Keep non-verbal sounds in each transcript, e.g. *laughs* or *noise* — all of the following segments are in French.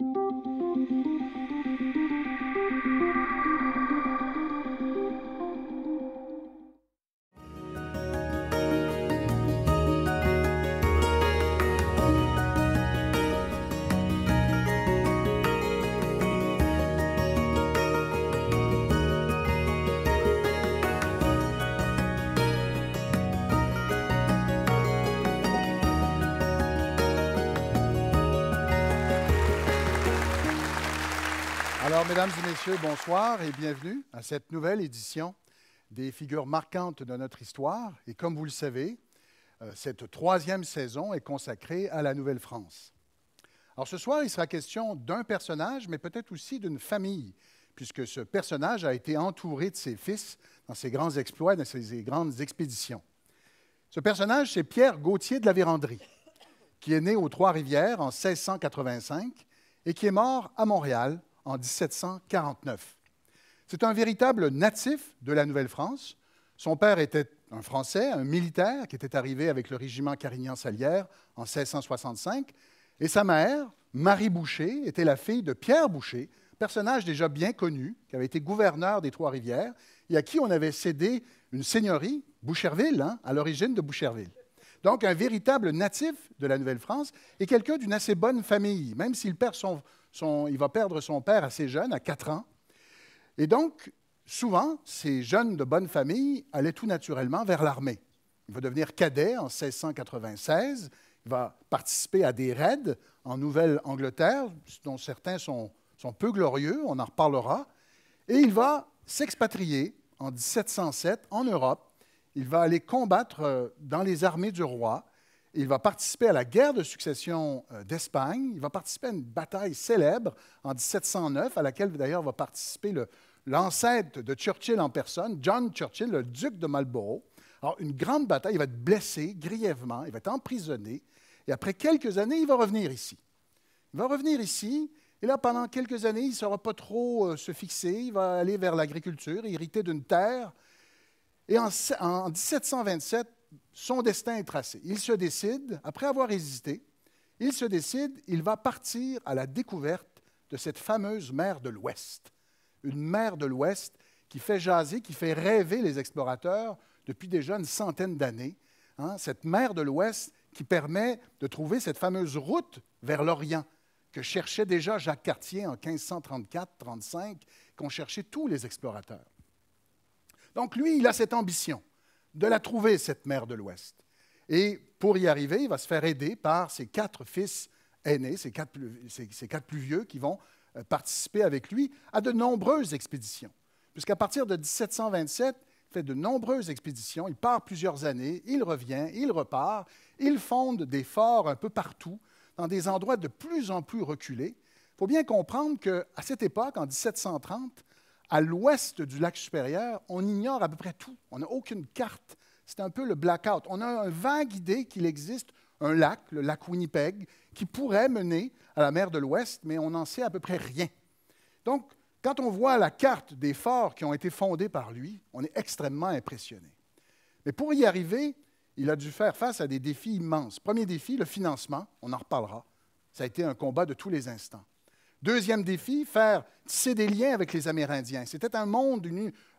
Música mesdames et messieurs, bonsoir et bienvenue à cette nouvelle édition des figures marquantes de notre histoire. Et comme vous le savez, euh, cette troisième saison est consacrée à la Nouvelle-France. Alors ce soir, il sera question d'un personnage, mais peut-être aussi d'une famille, puisque ce personnage a été entouré de ses fils dans ses grands exploits, dans ses grandes expéditions. Ce personnage, c'est Pierre Gauthier de la Vérandrie, qui est né aux Trois-Rivières en 1685 et qui est mort à Montréal en 1749. C'est un véritable natif de la Nouvelle-France. Son père était un Français, un militaire qui était arrivé avec le régiment Carignan-Salière en 1665, et sa mère, Marie Boucher, était la fille de Pierre Boucher, personnage déjà bien connu, qui avait été gouverneur des Trois-Rivières et à qui on avait cédé une seigneurie, Boucherville, hein, à l'origine de Boucherville. Donc, un véritable natif de la Nouvelle-France et quelqu'un d'une assez bonne famille, même s'il perd son, il va perdre son père assez jeune, à 4 ans. Et donc, souvent, ces jeunes de bonne famille allaient tout naturellement vers l'armée. Il va devenir cadet en 1696. Il va participer à des raids en Nouvelle-Angleterre, dont certains sont, sont peu glorieux, on en reparlera. Et il va s'expatrier en 1707 en Europe. Il va aller combattre euh, dans les armées du roi. Il va participer à la guerre de succession euh, d'Espagne. Il va participer à une bataille célèbre en 1709, à laquelle d'ailleurs va participer l'ancêtre de Churchill en personne, John Churchill, le duc de Marlborough. Alors, une grande bataille, il va être blessé grièvement, il va être emprisonné, et après quelques années, il va revenir ici. Il va revenir ici, et là, pendant quelques années, il ne saura pas trop euh, se fixer, il va aller vers l'agriculture, hériter d'une terre. Et en 1727, son destin est tracé. Il se décide, après avoir hésité, il se décide, il va partir à la découverte de cette fameuse mer de l'Ouest. Une mer de l'Ouest qui fait jaser, qui fait rêver les explorateurs depuis déjà une centaine d'années. Hein. cette mer de l'Ouest qui permet de trouver cette fameuse route vers l'Orient que cherchait déjà Jacques Cartier en 1534-35, qu'ont cherché tous les explorateurs. Donc lui, il a cette ambition de la trouver, cette mère de l'Ouest. Et pour y arriver, il va se faire aider par ses quatre fils aînés, ses quatre plus, vieux, qui vont euh, participer avec lui à de nombreuses expéditions. Puisqu'à partir de 1727, il fait de nombreuses expéditions, il part plusieurs années, il revient, il repart, il fonde des forts un peu partout, dans des endroits de plus en plus reculés. Il faut bien comprendre qu'à cette époque, en 1730, à l'ouest du lac supérieur, on ignore à peu près tout. On n'a aucune carte. C'est un peu le blackout. On a une vague idée qu'il existe un lac, le lac Winnipeg, qui pourrait mener à la mer de l'Ouest, mais on n'en sait à peu près rien. Donc, quand on voit la carte des forts qui ont été fondés par lui, on est extrêmement impressionné. Mais pour y arriver, il a dû faire face à des défis immenses. Premier défi, le financement, on en reparlera. Ça a été un combat de tous les instants. Deuxième défi, faire tisser des liens avec les Amérindiens. C'était un monde,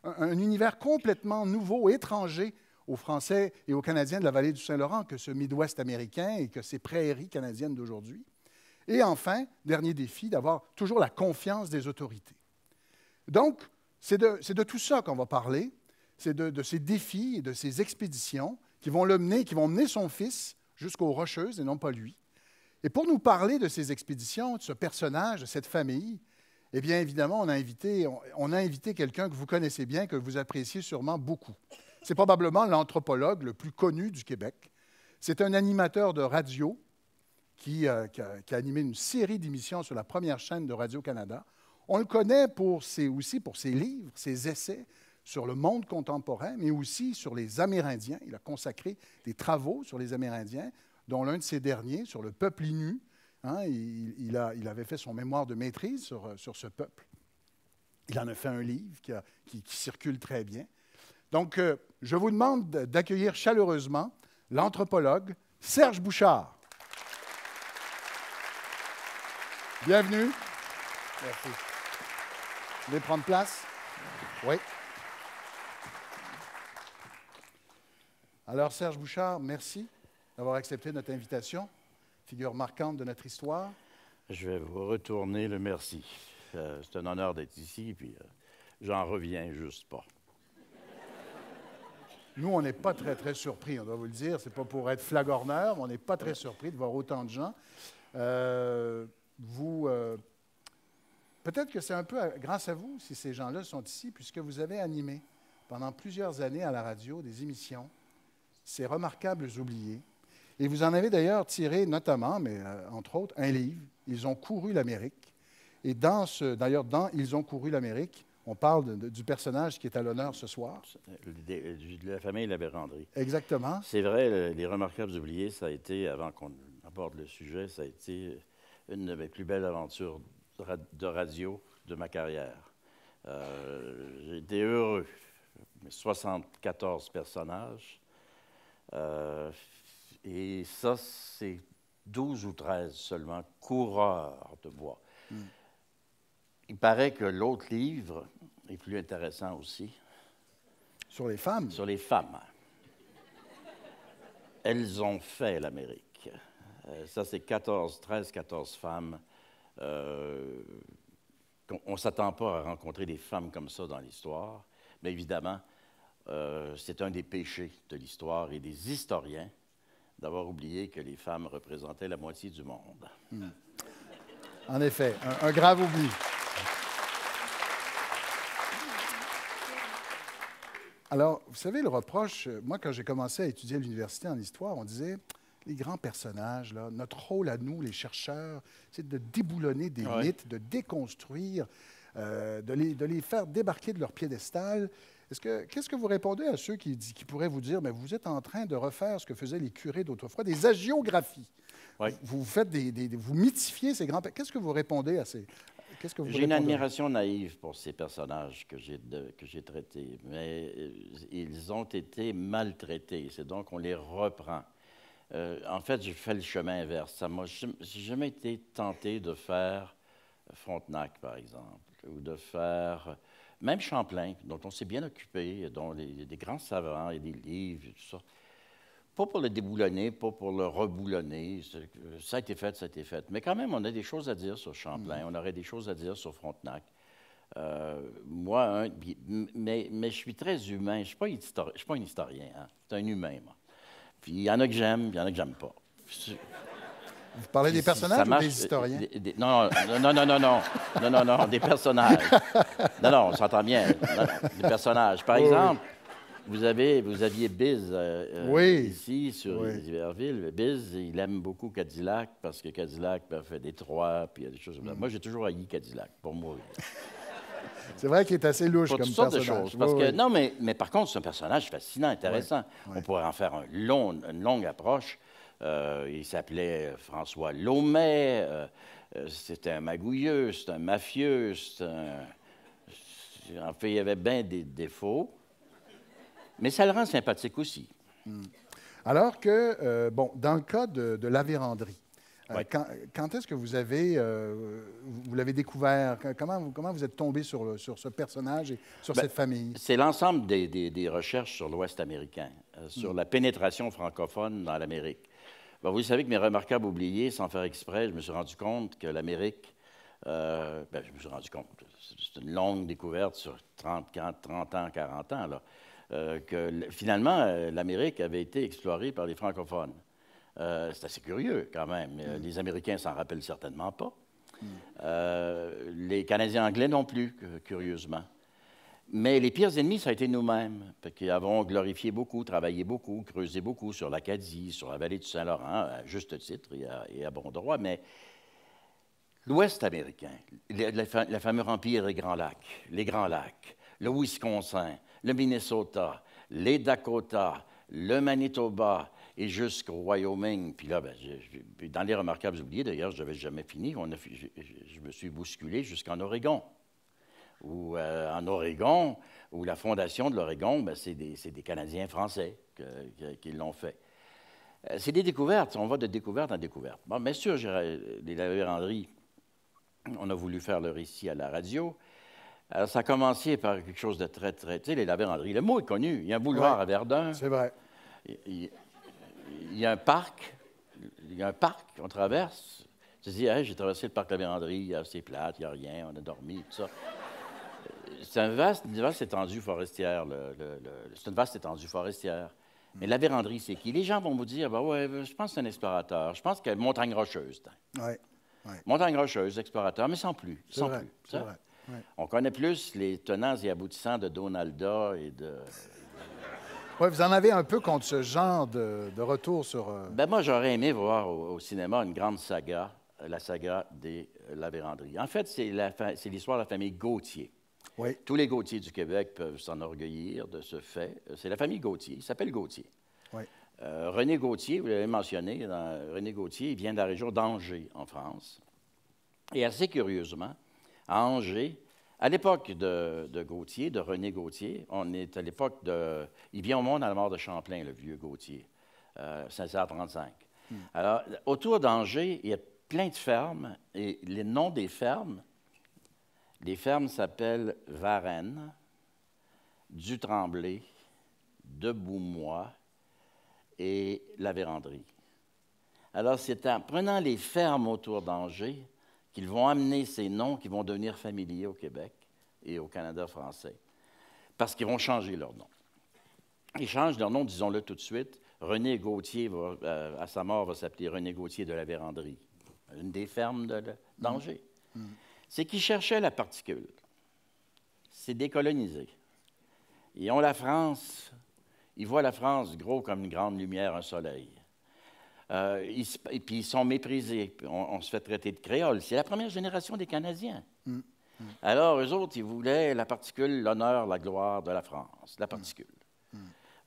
un univers complètement nouveau, étranger aux Français et aux Canadiens de la vallée du Saint-Laurent que ce Midwest américain et que ces prairies canadiennes d'aujourd'hui. Et enfin, dernier défi, d'avoir toujours la confiance des autorités. Donc, c'est de, tout ça qu'on va parler, c'est de, ces défis et de ces expéditions qui vont l'emmener, qui vont mener son fils jusqu'aux Rocheuses et non pas lui. Et pour nous parler de ces expéditions, de ce personnage, de cette famille, eh bien évidemment, on a invité, on, invité quelqu'un que vous connaissez bien, que vous appréciez sûrement beaucoup. C'est probablement l'anthropologue le plus connu du Québec. C'est un animateur de radio qui, euh, a, qui a, animé une série d'émissions sur la première chaîne de Radio-Canada. On le connaît pour aussi pour ses livres, ses essais sur le monde contemporain, mais aussi sur les Amérindiens. Il a consacré des travaux sur les Amérindiens, dont l'un de ces derniers, sur le peuple innu. Hein, il, avait fait son mémoire de maîtrise euh, sur, ce peuple. Il en a fait un livre qui, circule très bien. Donc, euh, je vous demande d'accueillir chaleureusement l'anthropologue Serge Bouchard. Bienvenue. Merci. Vous voulez prendre place? Oui. Alors, Serge Bouchard, merci d'avoir accepté notre invitation, figure marquante de notre histoire. Je vais vous retourner le merci. Euh, c'est un honneur d'être ici, puis euh, j'en reviens juste pas. Nous, on n'est pas très, très surpris, on doit vous le dire. C'est pas pour être flagorneur, mais on n'est pas très surpris de voir autant de gens. Euh, vous. Peut-être que c'est un peu grâce à vous si ces gens-là sont ici, puisque vous avez animé pendant plusieurs années à la radio des émissions, ces remarquables oubliés, et vous en avez d'ailleurs tiré notamment, mais euh, entre autres, un livre, Ils ont couru l'Amérique. Et dans ce, d'ailleurs, dans Ils ont couru l'Amérique, on parle du personnage qui est à l'honneur ce soir. Euh, de, la famille Exactement. C'est vrai, Les Remarquables Oubliés, ça a été, avant qu'on aborde le sujet, ça a été une de mes plus belles aventures de radio de ma carrière. Euh, j'ai été heureux. 74 personnages. Et ça, c'est 12 ou 13 seulement, coureurs de bois. Hmm. Il paraît que l'autre livre est plus intéressant aussi. Sur les femmes? Sur les femmes. Elles ont fait l'Amérique. Euh, ça, c'est 14, 13, 14 femmes. Euh, on ne s'attend pas à rencontrer des femmes comme ça dans l'histoire, mais évidemment, euh, c'est un des péchés de l'histoire et des historiens d'avoir oublié que les femmes représentaient la moitié du monde. Hmm. En effet, un, grave oubli. Alors, vous savez, le reproche, euh, moi, quand j'ai commencé à étudier à l'université en histoire, on disait, les grands personnages, notre rôle à nous, les chercheurs, c'est de déboulonner des mythes, de déconstruire, euh, de, les, faire débarquer de leur piédestal qu'est-ce que vous répondez à ceux qui, pourraient vous dire, mais vous êtes en train de refaire ce que faisaient les curés d'autrefois, des agiographies. Vous, faites vous mythifiez ces grands Qu'est-ce que vous répondez à ces... que j'ai une admiration naïve pour ces personnages que j'ai, que j'ai traités, mais euh, ils ont été maltraités. C'est donc on les reprend. Euh, en fait, j'ai fait le chemin inverse. Ça n'ai jamais été tenté de faire Frontenac, par exemple, ou de faire même Champlain, dont on s'est bien occupé, dont des grands savants et des livres, tout ça, pas pour le déboulonner, pas pour le reboulonner. Ça a été fait, ça a été fait. Mais quand même, on a des choses à dire sur Champlain, mm. on aurait des choses à dire sur Frontenac. Euh, moi, mais, je suis très humain. Je ne suis, pas un historien. Hein? un humain, Puis il y en a que j'aime, il y en a que j'aime pas. Vous parlez des personnages des historiens non, non, non, non, non, non, non, non, des personnages. *laughs* Non, non, on s'entend bien. des personnages. Par exemple, vous, avez, vous aviez Biz euh, euh, ici, sur oui. Iberville. Biz, il aime beaucoup Cadillac parce que Cadillac ben, fait des trois, puis il y a des choses comme ça. Mm. Moi, j'ai toujours haï Cadillac, pour moi. C'est vrai qu'il est assez louche comme personnage. De choses, parce que, Non, mais, mais par contre, c'est un personnage fascinant, intéressant. On pourrait en faire un une longue approche. Euh, il s'appelait euh, François Lomet. Euh, c'était un magouilleux, c'était un mafieux, En fait, il y avait bien des défauts. Mais ça le rend sympathique aussi. Hmm. Alors que, bon, dans le cas de, de la véranderie, quand, est-ce que vous avez, vous l'avez découvert? Comment vous, comment vous êtes tombé sur, sur ce personnage et sur ben, cette famille? C'est l'ensemble des, recherches sur l'Ouest américain, sur hmm. la pénétration francophone dans l'Amérique. Ben, vous savez que mes remarquables oubliés, sans faire exprès, je me suis rendu compte que l'Amérique, euh, ben, je me suis rendu compte, c'est une longue découverte sur 30, 30 ans, 40 ans, euh, que finalement, euh, l'Amérique avait été explorée par les francophones. c'est assez curieux quand même. Mm. Les Américains s'en rappellent certainement pas. Mm. les Canadiens anglais non plus, curieusement. Mais les pires ennemis, ça a été nous-mêmes, qui avons glorifié beaucoup, travaillé beaucoup, creusé beaucoup sur l'Acadie, sur la vallée du Saint-Laurent, à juste titre et à, bon droit. Mais l'Ouest américain, le, fameux empire des Grands Lacs, les Grands Lacs, le Wisconsin, le Minnesota, les Dakotas, le Manitoba, et jusqu'au Wyoming. Puis là, ben, dans les remarquables oubliés, d'ailleurs, je n'avais jamais fini. je me suis bousculé jusqu'en Oregon ou euh, en Oregon, où la fondation de l'Oregon, ben, c'est des, Canadiens français qui l'ont fait. Euh, c'est des découvertes, on va de découverte en découverte. Bon, bien sûr, euh, les laverandries, on a voulu faire le récit à la radio. Alors, ça a commencé par quelque chose de très, très. Tu sais, les Laverandries, le mot est connu. Il y a un boulevard à Verdun. C'est vrai. Il, y a un parc. Il y a un parc, qu'on traverse. Tu te dis, hey, j'ai traversé le parc a c'est plate, il n'y a rien, on a dormi, tout ça c'est une vaste étendue forestière. c'est une vaste étendue forestière. Mais la véranderie, c'est qui? Les gens vont vous dire, ben ouais, euh, je pense que c'est un explorateur. Je pense que montagne rocheuse. Montagne rocheuse, explorateur, mais sans plus. Sans plus. On connaît plus les tenants et aboutissants de Donalda et de. Oui, vous en avez un peu contre ce genre de, retour sur. Euh, ben moi, j'aurais aimé voir au, cinéma une grande saga, la saga des euh, la En fait, c'est l'histoire de la famille Gautier. Tous les Gautier du Québec peuvent s'enorgueillir de ce fait. C'est la famille Gautier. Il s'appelle Gautier. Euh, René Gautier, vous l'avez mentionné, René Gautier il vient de la région d'Angers, en France. Et assez curieusement, à Angers, à l'époque de, de, Gautier, de René Gautier, on est à l'époque de. Il vient au monde à la mort de Champlain, le vieux Gautier, euh, 535. Hmm. Alors, autour d'Angers, il y a plein de fermes et les noms des fermes les fermes s'appellent Varennes, Dutremblay, Deboumois et La Véranderie. Alors, c'est en prenant les fermes autour d'Angers qu'ils vont amener ces noms qui vont devenir familiers au Québec et au Canada français, parce qu'ils vont changer leur nom. Ils changent leur nom, disons-le tout de suite. René Gauthier, va, euh, à sa mort, va s'appeler René Gauthier de la Véranderie, une des fermes d'Angers. Mm. Mm c'est qu'ils cherchaient la particule. C'est décolonisé. Ils ont la France, ils voient la France gros comme une grande lumière, un soleil. Euh, et puis ils sont méprisés. On, se fait traiter de créoles. C'est la première génération des Canadiens. Mm. Mm. Alors, eux autres, ils voulaient la particule, l'honneur, la gloire de la France, la mm. particule.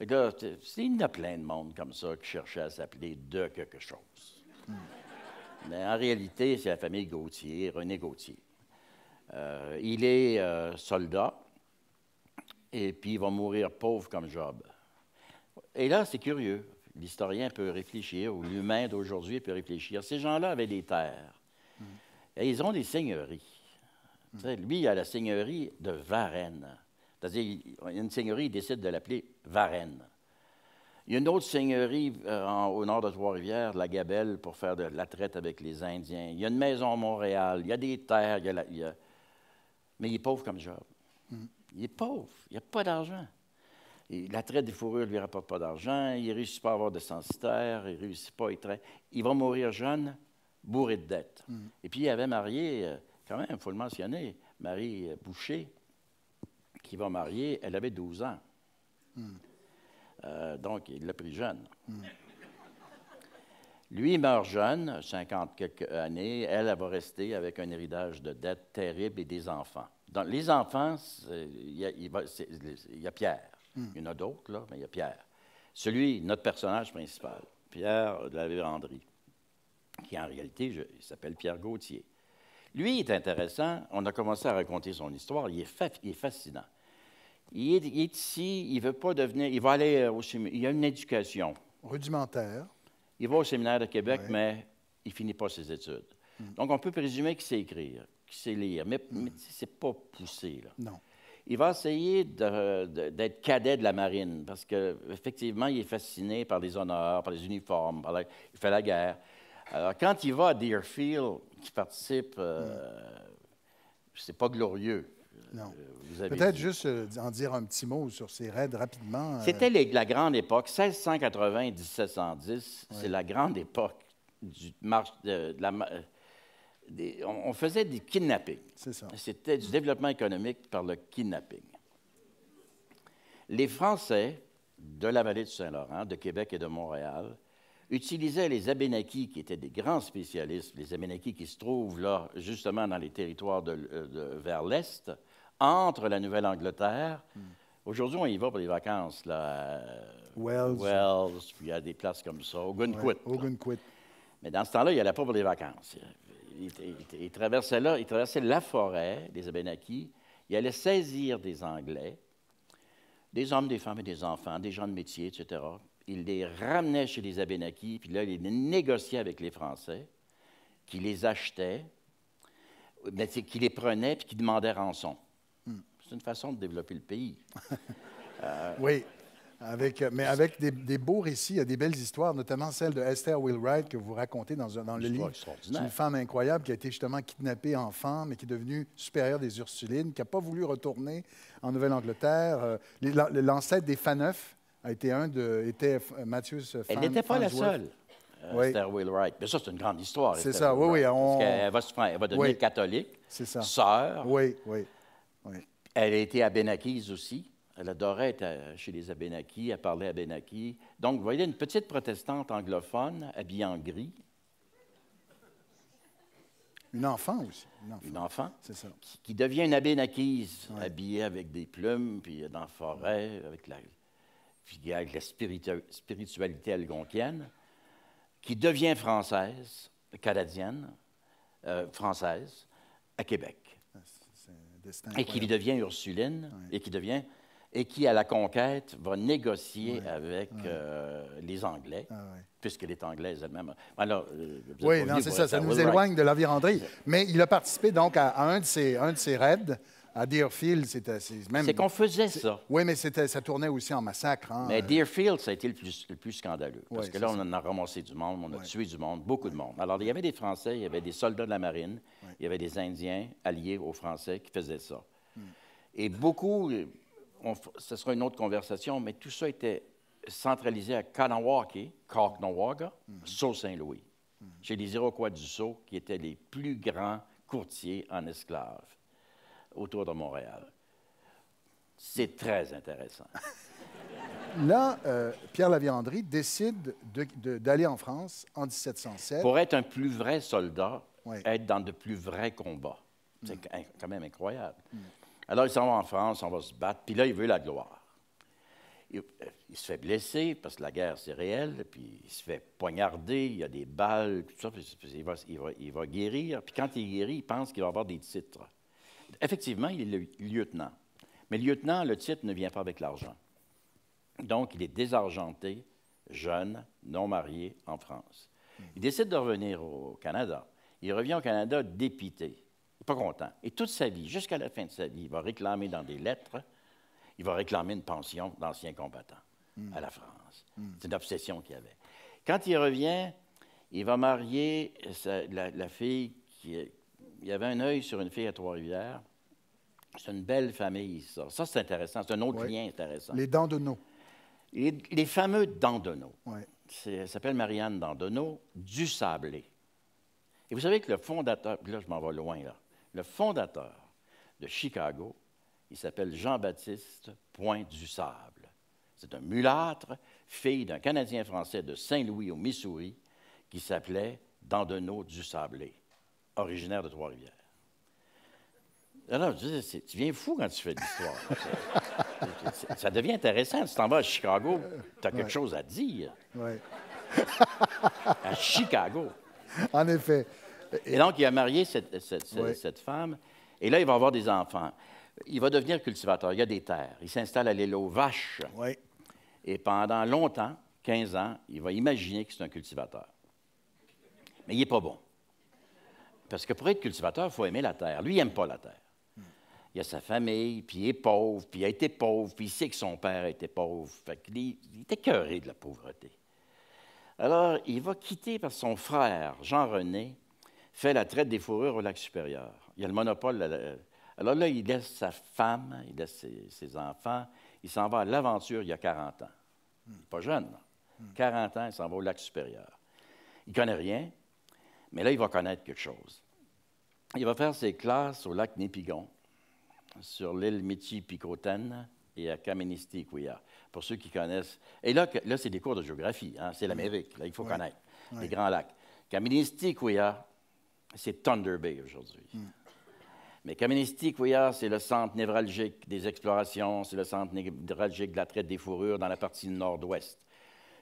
il y a plein de monde comme ça qui cherchait à s'appeler de quelque chose. Mais en réalité, c'est la famille Gauthier, René Gauthier. Euh, il est euh, soldat et puis il va mourir pauvre comme Job. Et là, c'est curieux. L'historien peut réfléchir, ou l'humain d'aujourd'hui peut réfléchir. Ces gens-là avaient des terres. Et ils ont des seigneuries. lui, il a la seigneurie de Varennes. C'est-à-dire, une seigneurie, il décide de l'appeler Varennes. Il y a une autre seigneurie euh, au nord de Trois-Rivières, la Gabelle, pour faire de la traite avec les Indiens. Il y a une maison à Montréal. Il y a des terres. il y a, mais il est pauvre comme Job. Mm. Il est pauvre, il n'a pas d'argent. La traite des fourrures ne lui rapporte pas d'argent, il ne réussit pas à avoir de censitaire, il ne réussit pas à être... Il va mourir jeune, bourré de dettes. Mm. Et puis, il avait marié, euh, quand même, il faut le mentionner, Marie euh, Boucher, qui va marier, elle avait 12 ans. Mm. Euh, donc, il l'a pris jeune. Lui meurt jeune, 50 quelques années. Elle, elle va rester avec un héritage de dettes terrible et des enfants. Dans les enfants, il y, a Pierre. Hmm. Il y en a d'autres, là, mais il y a Pierre. Celui, notre personnage principal, Pierre de la Vérandrie, qui en réalité, s'appelle Pierre Gauthier. Lui est intéressant. On a commencé à raconter son histoire. Il est, fascinant. Il est, ici, il veut pas devenir. Il va aller au Il a une éducation. Rudimentaire. Il va au séminaire de Québec, mais il finit pas ses études. Mm. Donc, on peut présumer qu'il sait écrire, qu'il sait lire, mais, ce mm. n'est c'est pas poussé. Non. Il va essayer d'être cadet de la marine parce qu'effectivement, il est fasciné par les honneurs, par les uniformes, par il fait la guerre. Alors, quand il va à Deerfield, qui participe, ce euh, n'est mm. c'est pas glorieux. Non. Euh, Peut-être juste euh, en dire un petit mot sur ces raids rapidement. Euh. C'était la grande époque. 1690 1710 c'est la grande époque du marche, de, on, faisait des kidnappings. C'est ça. C'était du développement économique par le kidnapping. Les Français de la vallée du Saint-Laurent, de Québec et de Montréal, utilisaient les Abénakis, qui étaient des grands spécialistes, les Abénakis qui se trouvent là, justement, dans les territoires vers l'Est, entre la Nouvelle-Angleterre. Aujourd'hui, on y va pour les vacances. Là, Wells. puis il y a des places comme ça. Ogunquit. Mais dans ce temps-là, il n'allait pas pour les vacances. Il, traversait là, il traversait la forêt, des Abénakis. Il allait saisir des Anglais, des hommes, des femmes et des enfants, des gens de métier, etc. Il les ramenait chez les Abénakis, puis là, il les négociait avec les Français, qui les achetaient, qui les prenaient, puis qui demandaient rançon. C'est une façon de développer le pays. *laughs* oui. Avec, mais avec des, beaux récits, il y a des belles histoires, notamment celle de Esther Wheelwright que vous racontez dans, le livre. C'est une femme incroyable qui a été justement kidnappée enfant, mais qui est devenue supérieure des Ursulines, qui n'a pas voulu retourner en Nouvelle-Angleterre. Euh, l'ancêtre des Faneuf a été un de. était Mathieu Elle n'était pas la seule. Euh, Esther Wheelwright. Mais ça, c'est une grande histoire. C'est ça, oui, oui. Parce elle, va, elle va devenir catholique, sœur. Oui, oui. Elle a été abénakise aussi. Elle adorait être euh, chez les abénakis, à parler abénakis. Donc, vous voyez, une petite protestante anglophone habillée en gris. Une enfant aussi. Une enfant. Qui, devient une abénakise, habillée avec des plumes, puis euh, dans la forêt, avec la, puis avec la spiritualité algonquienne, qui devient française, canadienne, euh, française, à Québec. Et qui lui devient Ursuline, et qui devient et qui, à la conquête, va négocier avec euh, les Anglais, ah puisqu'elle est anglaise elle-même. Euh, oui, non, c'est ça, ça nous éloigne de la Virandrie. Mais il a participé donc à, un, de un de ses raids à Deerfield, c'était même. C'est qu'on faisait ça. Oui, mais ça tournait aussi en massacre. Hein? Mais Deerfield, ça a été le plus, scandaleux. Parce que là, on en a ramassé du monde, on a tué du monde, beaucoup de monde. Alors, il y avait des Français, il y avait des soldats de la marine, il y avait des Indiens alliés aux Français qui faisaient ça. Hmm. Et beaucoup, euh, ce sera une autre conversation, mais tout ça était centralisé à Kanawake, hmm. saint louis hmm. chez les Iroquois du Sault, qui étaient les plus grands courtiers en esclaves autour de Montréal. C'est très intéressant. *laughs* Là, euh, Pierre Laviandry décide d'aller en France en 1707. Pour être un plus vrai soldat, être dans de plus vrais combats. C'est mm. quand même incroyable. Mm. Alors, il s'en va en France, on va se battre, puis là, il veut la gloire. Euh, il, se fait blesser parce que la guerre, c'est réel, puis il se fait poignarder, il y a des balles, tout ça, puis il va, il va guérir. Puis quand il guérit, il pense qu'il va avoir des titres. Effectivement, il est lieutenant. Mais lieutenant, le titre ne vient pas avec l'argent. Donc, il est désargenté, jeune, non marié en France. Il décide de revenir au Canada. Il revient au Canada dépité, pas content. Et toute sa vie, jusqu'à la fin de sa vie, il va réclamer dans des lettres, il va réclamer une pension d'ancien combattant à la France. C'est une obsession qu'il avait. Quand il revient, il va marier la, la, fille qui, il y avait un œil sur une fille à Trois-Rivières. C'est une belle famille, ça. Ça, c'est intéressant. C'est un autre lien intéressant. Les D'Andenot. Les, fameux D'Andenot. Oui. s'appelle Marianne Dandonneau, du Sablé. Et vous savez que le fondateur, là, je m'en vais loin, là. Le fondateur de Chicago, il s'appelle Jean-Baptiste Point du Sable. C'est un mulâtre, fille d'un Canadien français de Saint-Louis au Missouri, qui s'appelait Dandenot du Sablé originaire de Trois-Rivières. Alors, je tu viens fou quand tu fais de l'histoire. *laughs* ça devient intéressant. Tu t'en vas à Chicago, tu as quelque chose à dire. Oui. *laughs* à Chicago. En effet. Et, donc, il a marié cette, femme. Et là, il va avoir des enfants. Il va devenir cultivateur. Il a des terres. Il s'installe à l'île aux vaches. Et pendant longtemps, 15 ans, il va imaginer que c'est un cultivateur. Mais il n'est pas bon. Parce que pour être cultivateur, il faut aimer la terre. Lui, il n'aime pas la terre. Il a sa famille, puis il est pauvre, puis il a été pauvre, puis il sait que son père était pauvre. il, était de la pauvreté. Alors, il va quitter parce que son frère, Jean-René, fait la traite des fourrures au lac supérieur. Il a le monopole. Alors là, il laisse sa femme, il laisse ses, enfants. Il s'en va à l'aventure il y a 40 ans. pas jeune, 40 hmm. ans, il s'en va au lac supérieur. Il ne connaît rien. Mais là, il va connaître quelque chose. Il va faire ses classes au lac Népigon, sur l'île michi et à Kamenistikouya, pour ceux qui connaissent. Et là, là c'est des cours de géographie, hein, c'est l'Amérique, là, il faut connaître les grands lacs. Kamenistikouya, c'est Thunder Bay aujourd'hui. Hmm. Mais Kamenistikouya, c'est le centre névralgique des explorations, c'est le centre névralgique de la traite des fourrures dans la partie nord-ouest.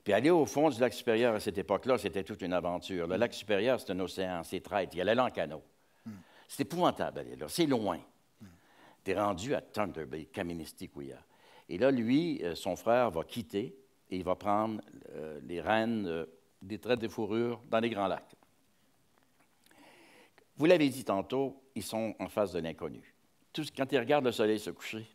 Puis aller au fond du lac supérieur à cette époque-là, c'était toute une aventure. Le lac supérieur, c'est un océan, c'est traite. Il y a en canot. Hmm. C'est épouvantable d'aller C'est loin. Hmm. rendu à Thunder Bay, a. Et là, lui, euh, son frère va quitter et il va prendre euh, les rênes euh, des traites de fourrure dans les grands lacs. Vous l'avez dit tantôt, ils sont en face de l'inconnu. Tout, quand ils regardent le soleil se coucher,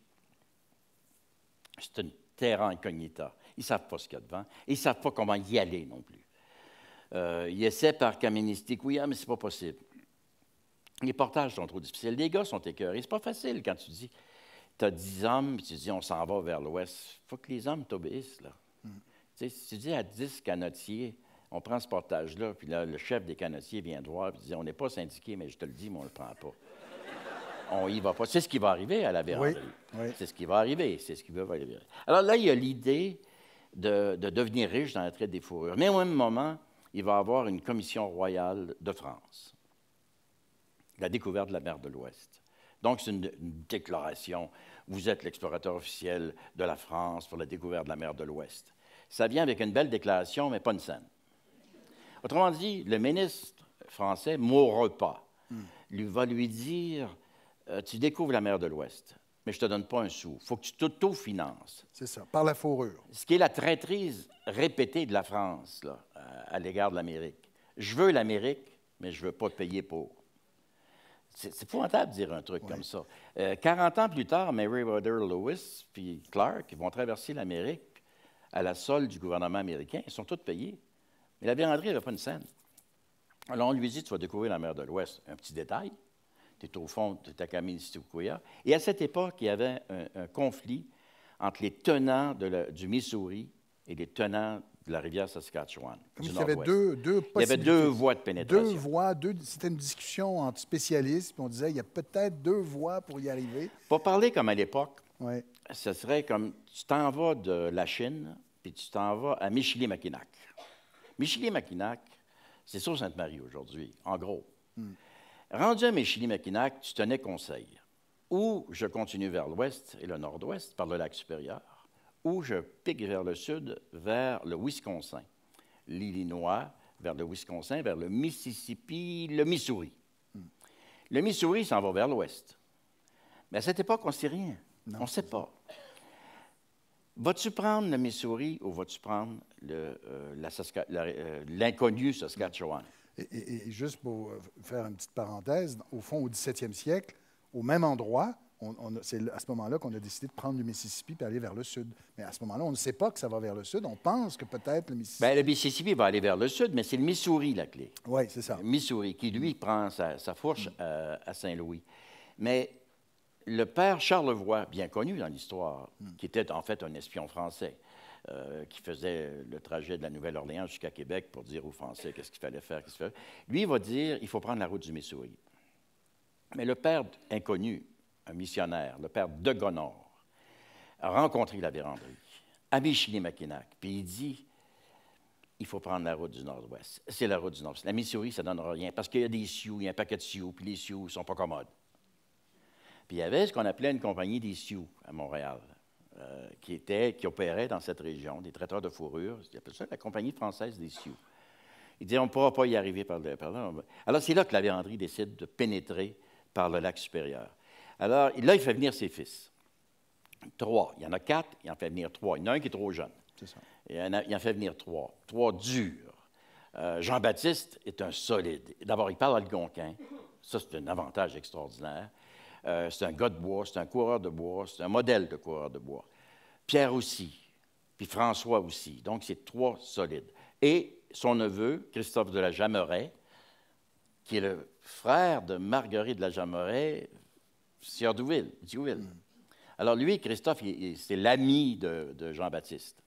c'est une terre incognita. Ils ne savent pas ce qu'il y a devant. ils ne savent pas comment y aller non plus. Euh, ils essaient par caministique, oui, hein, mais ce n'est pas possible. Les portages sont trop difficiles. Les gars sont écœurés. Ce pas facile quand tu dis, tu as 10 hommes, et tu dis, on s'en va vers l'ouest. Il faut que les hommes t'obéissent. là. Tu si tu dis à 10 canotiers, on prend ce portage-là, puis là, le chef des canotiers vient droit et dit, on n'est pas syndiqué, mais je te le dis, mais on ne le prend pas. on y va pas. C'est ce qui va arriver à la vérité C'est ce qui va arriver. C'est ce qui va arriver. Alors là, il y a l'idée de, devenir riche dans la traite des fourrures. Mais au même moment, il va avoir une commission royale de France, la découverte de la mer de l'Ouest. Donc, c'est une, déclaration. Vous êtes l'explorateur officiel de la France pour la découverte de la mer de l'Ouest. Ça vient avec une belle déclaration, mais pas une scène. Autrement dit, le ministre français, Maurepas, repas, hmm. lui va lui dire euh, Tu découvres la mer de l'Ouest mais je ne te donne pas un sou. Il faut que tu t'auto-finances. C'est ça, par la fourrure. Ce qui est la traîtrise répétée de la France euh, à l'égard de l'Amérique. Je veux l'Amérique, mais je ne veux pas payer pour. C'est épouvantable de dire un truc comme ça. 40 euh, ans plus tard, Mary Ruther, Lewis puis Clark vont traverser l'Amérique à la solde du gouvernement américain. Ils sont tous payés. Mais la vianderie n'avait pas une scène. Alors on lui dit Tu vas découvrir la mer de l'Ouest. Un petit détail tu au fond de takamine situkuya Et à cette époque, il y avait un, conflit entre les tenants du Missouri et les tenants de la rivière Saskatchewan. il y avait deux, Il y avait deux voies de pénétration. Deux voies, c'était une discussion entre spécialistes, puis on disait il y a peut-être deux voies pour y arriver. Pour parler comme à l'époque, ce serait comme tu t'en vas de la Chine, puis tu t'en vas à Michilimackinac. Michilimackinac, c'est sur Sainte-Marie aujourd'hui, en gros. Hmm. Rendu à chili mackinac tu tenais conseil. Ou je continue vers l'ouest et le nord-ouest par le lac supérieur, ou je pique vers le sud, vers le Wisconsin, l'Illinois, vers le Wisconsin, vers le Mississippi, le Missouri. Hmm. Le Missouri s'en va vers l'ouest. Mais à cette époque, on ne sait rien. on ne sait pas. Vas-tu prendre le Missouri ou vas-tu prendre euh, euh, l'inconnu Saskatchewan? Et, juste pour euh, faire une petite parenthèse, au fond, au 17e siècle, au même endroit, c'est à ce moment-là qu'on a décidé de prendre le Mississippi et aller vers le sud. Mais à ce moment-là, on ne sait pas que ça va vers le sud. On pense que peut-être le Mississippi. Bien, le Mississippi va aller vers le sud, mais c'est le Missouri la clé. Oui, c'est ça. Le Missouri qui, lui, prend sa, fourche mm. euh, à Saint-Louis. Mais le père Charlevoix, bien connu dans l'histoire, mm. qui était en fait un espion français, euh, qui faisait le trajet de la Nouvelle-Orléans jusqu'à Québec pour dire aux Français qu'est-ce qu'il fallait faire, qu'est-ce qu'il fallait. Lui il va dire il faut prendre la route du Missouri. Mais le père inconnu, un missionnaire, le père de Gonor, a rencontré la véranderie à Michilimackinac, puis il dit il faut prendre la route du Nord-Ouest. C'est la route du Nord-Ouest. La Missouri, ça ne donnera rien parce qu'il y a des Sioux, il y a un paquet de Sioux, puis les Sioux ne sont pas commodes. Puis il y avait ce qu'on appelait une compagnie des Sioux à Montréal, euh, qui, était, qui opéraient dans cette région, des traiteurs de fourrure, ils appellent ça la Compagnie française des Sioux. Ils disaient, on ne pourra pas y arriver par, le, là. Alors, c'est là que la véranderie décide de pénétrer par le lac supérieur. Alors, là, il fait venir ses fils. Trois. Il y en a quatre, il en fait venir trois. Il y en a un qui est trop jeune. C'est ça. Il en, fait venir trois. Trois durs. Euh, Jean-Baptiste est un solide. D'abord, il parle algonquin. Ça, c'est un avantage extraordinaire. Euh, c'est un gars de bois, c'est un coureur de bois, c'est un modèle de coureur de bois. Pierre aussi, puis François aussi. Donc, c'est trois solides. Et son neveu, Christophe de la Jameray, qui est le frère de Marguerite de la Jameraie sieur d'Ouville, mm. Alors, lui, Christophe, c'est l'ami de, Jean-Baptiste.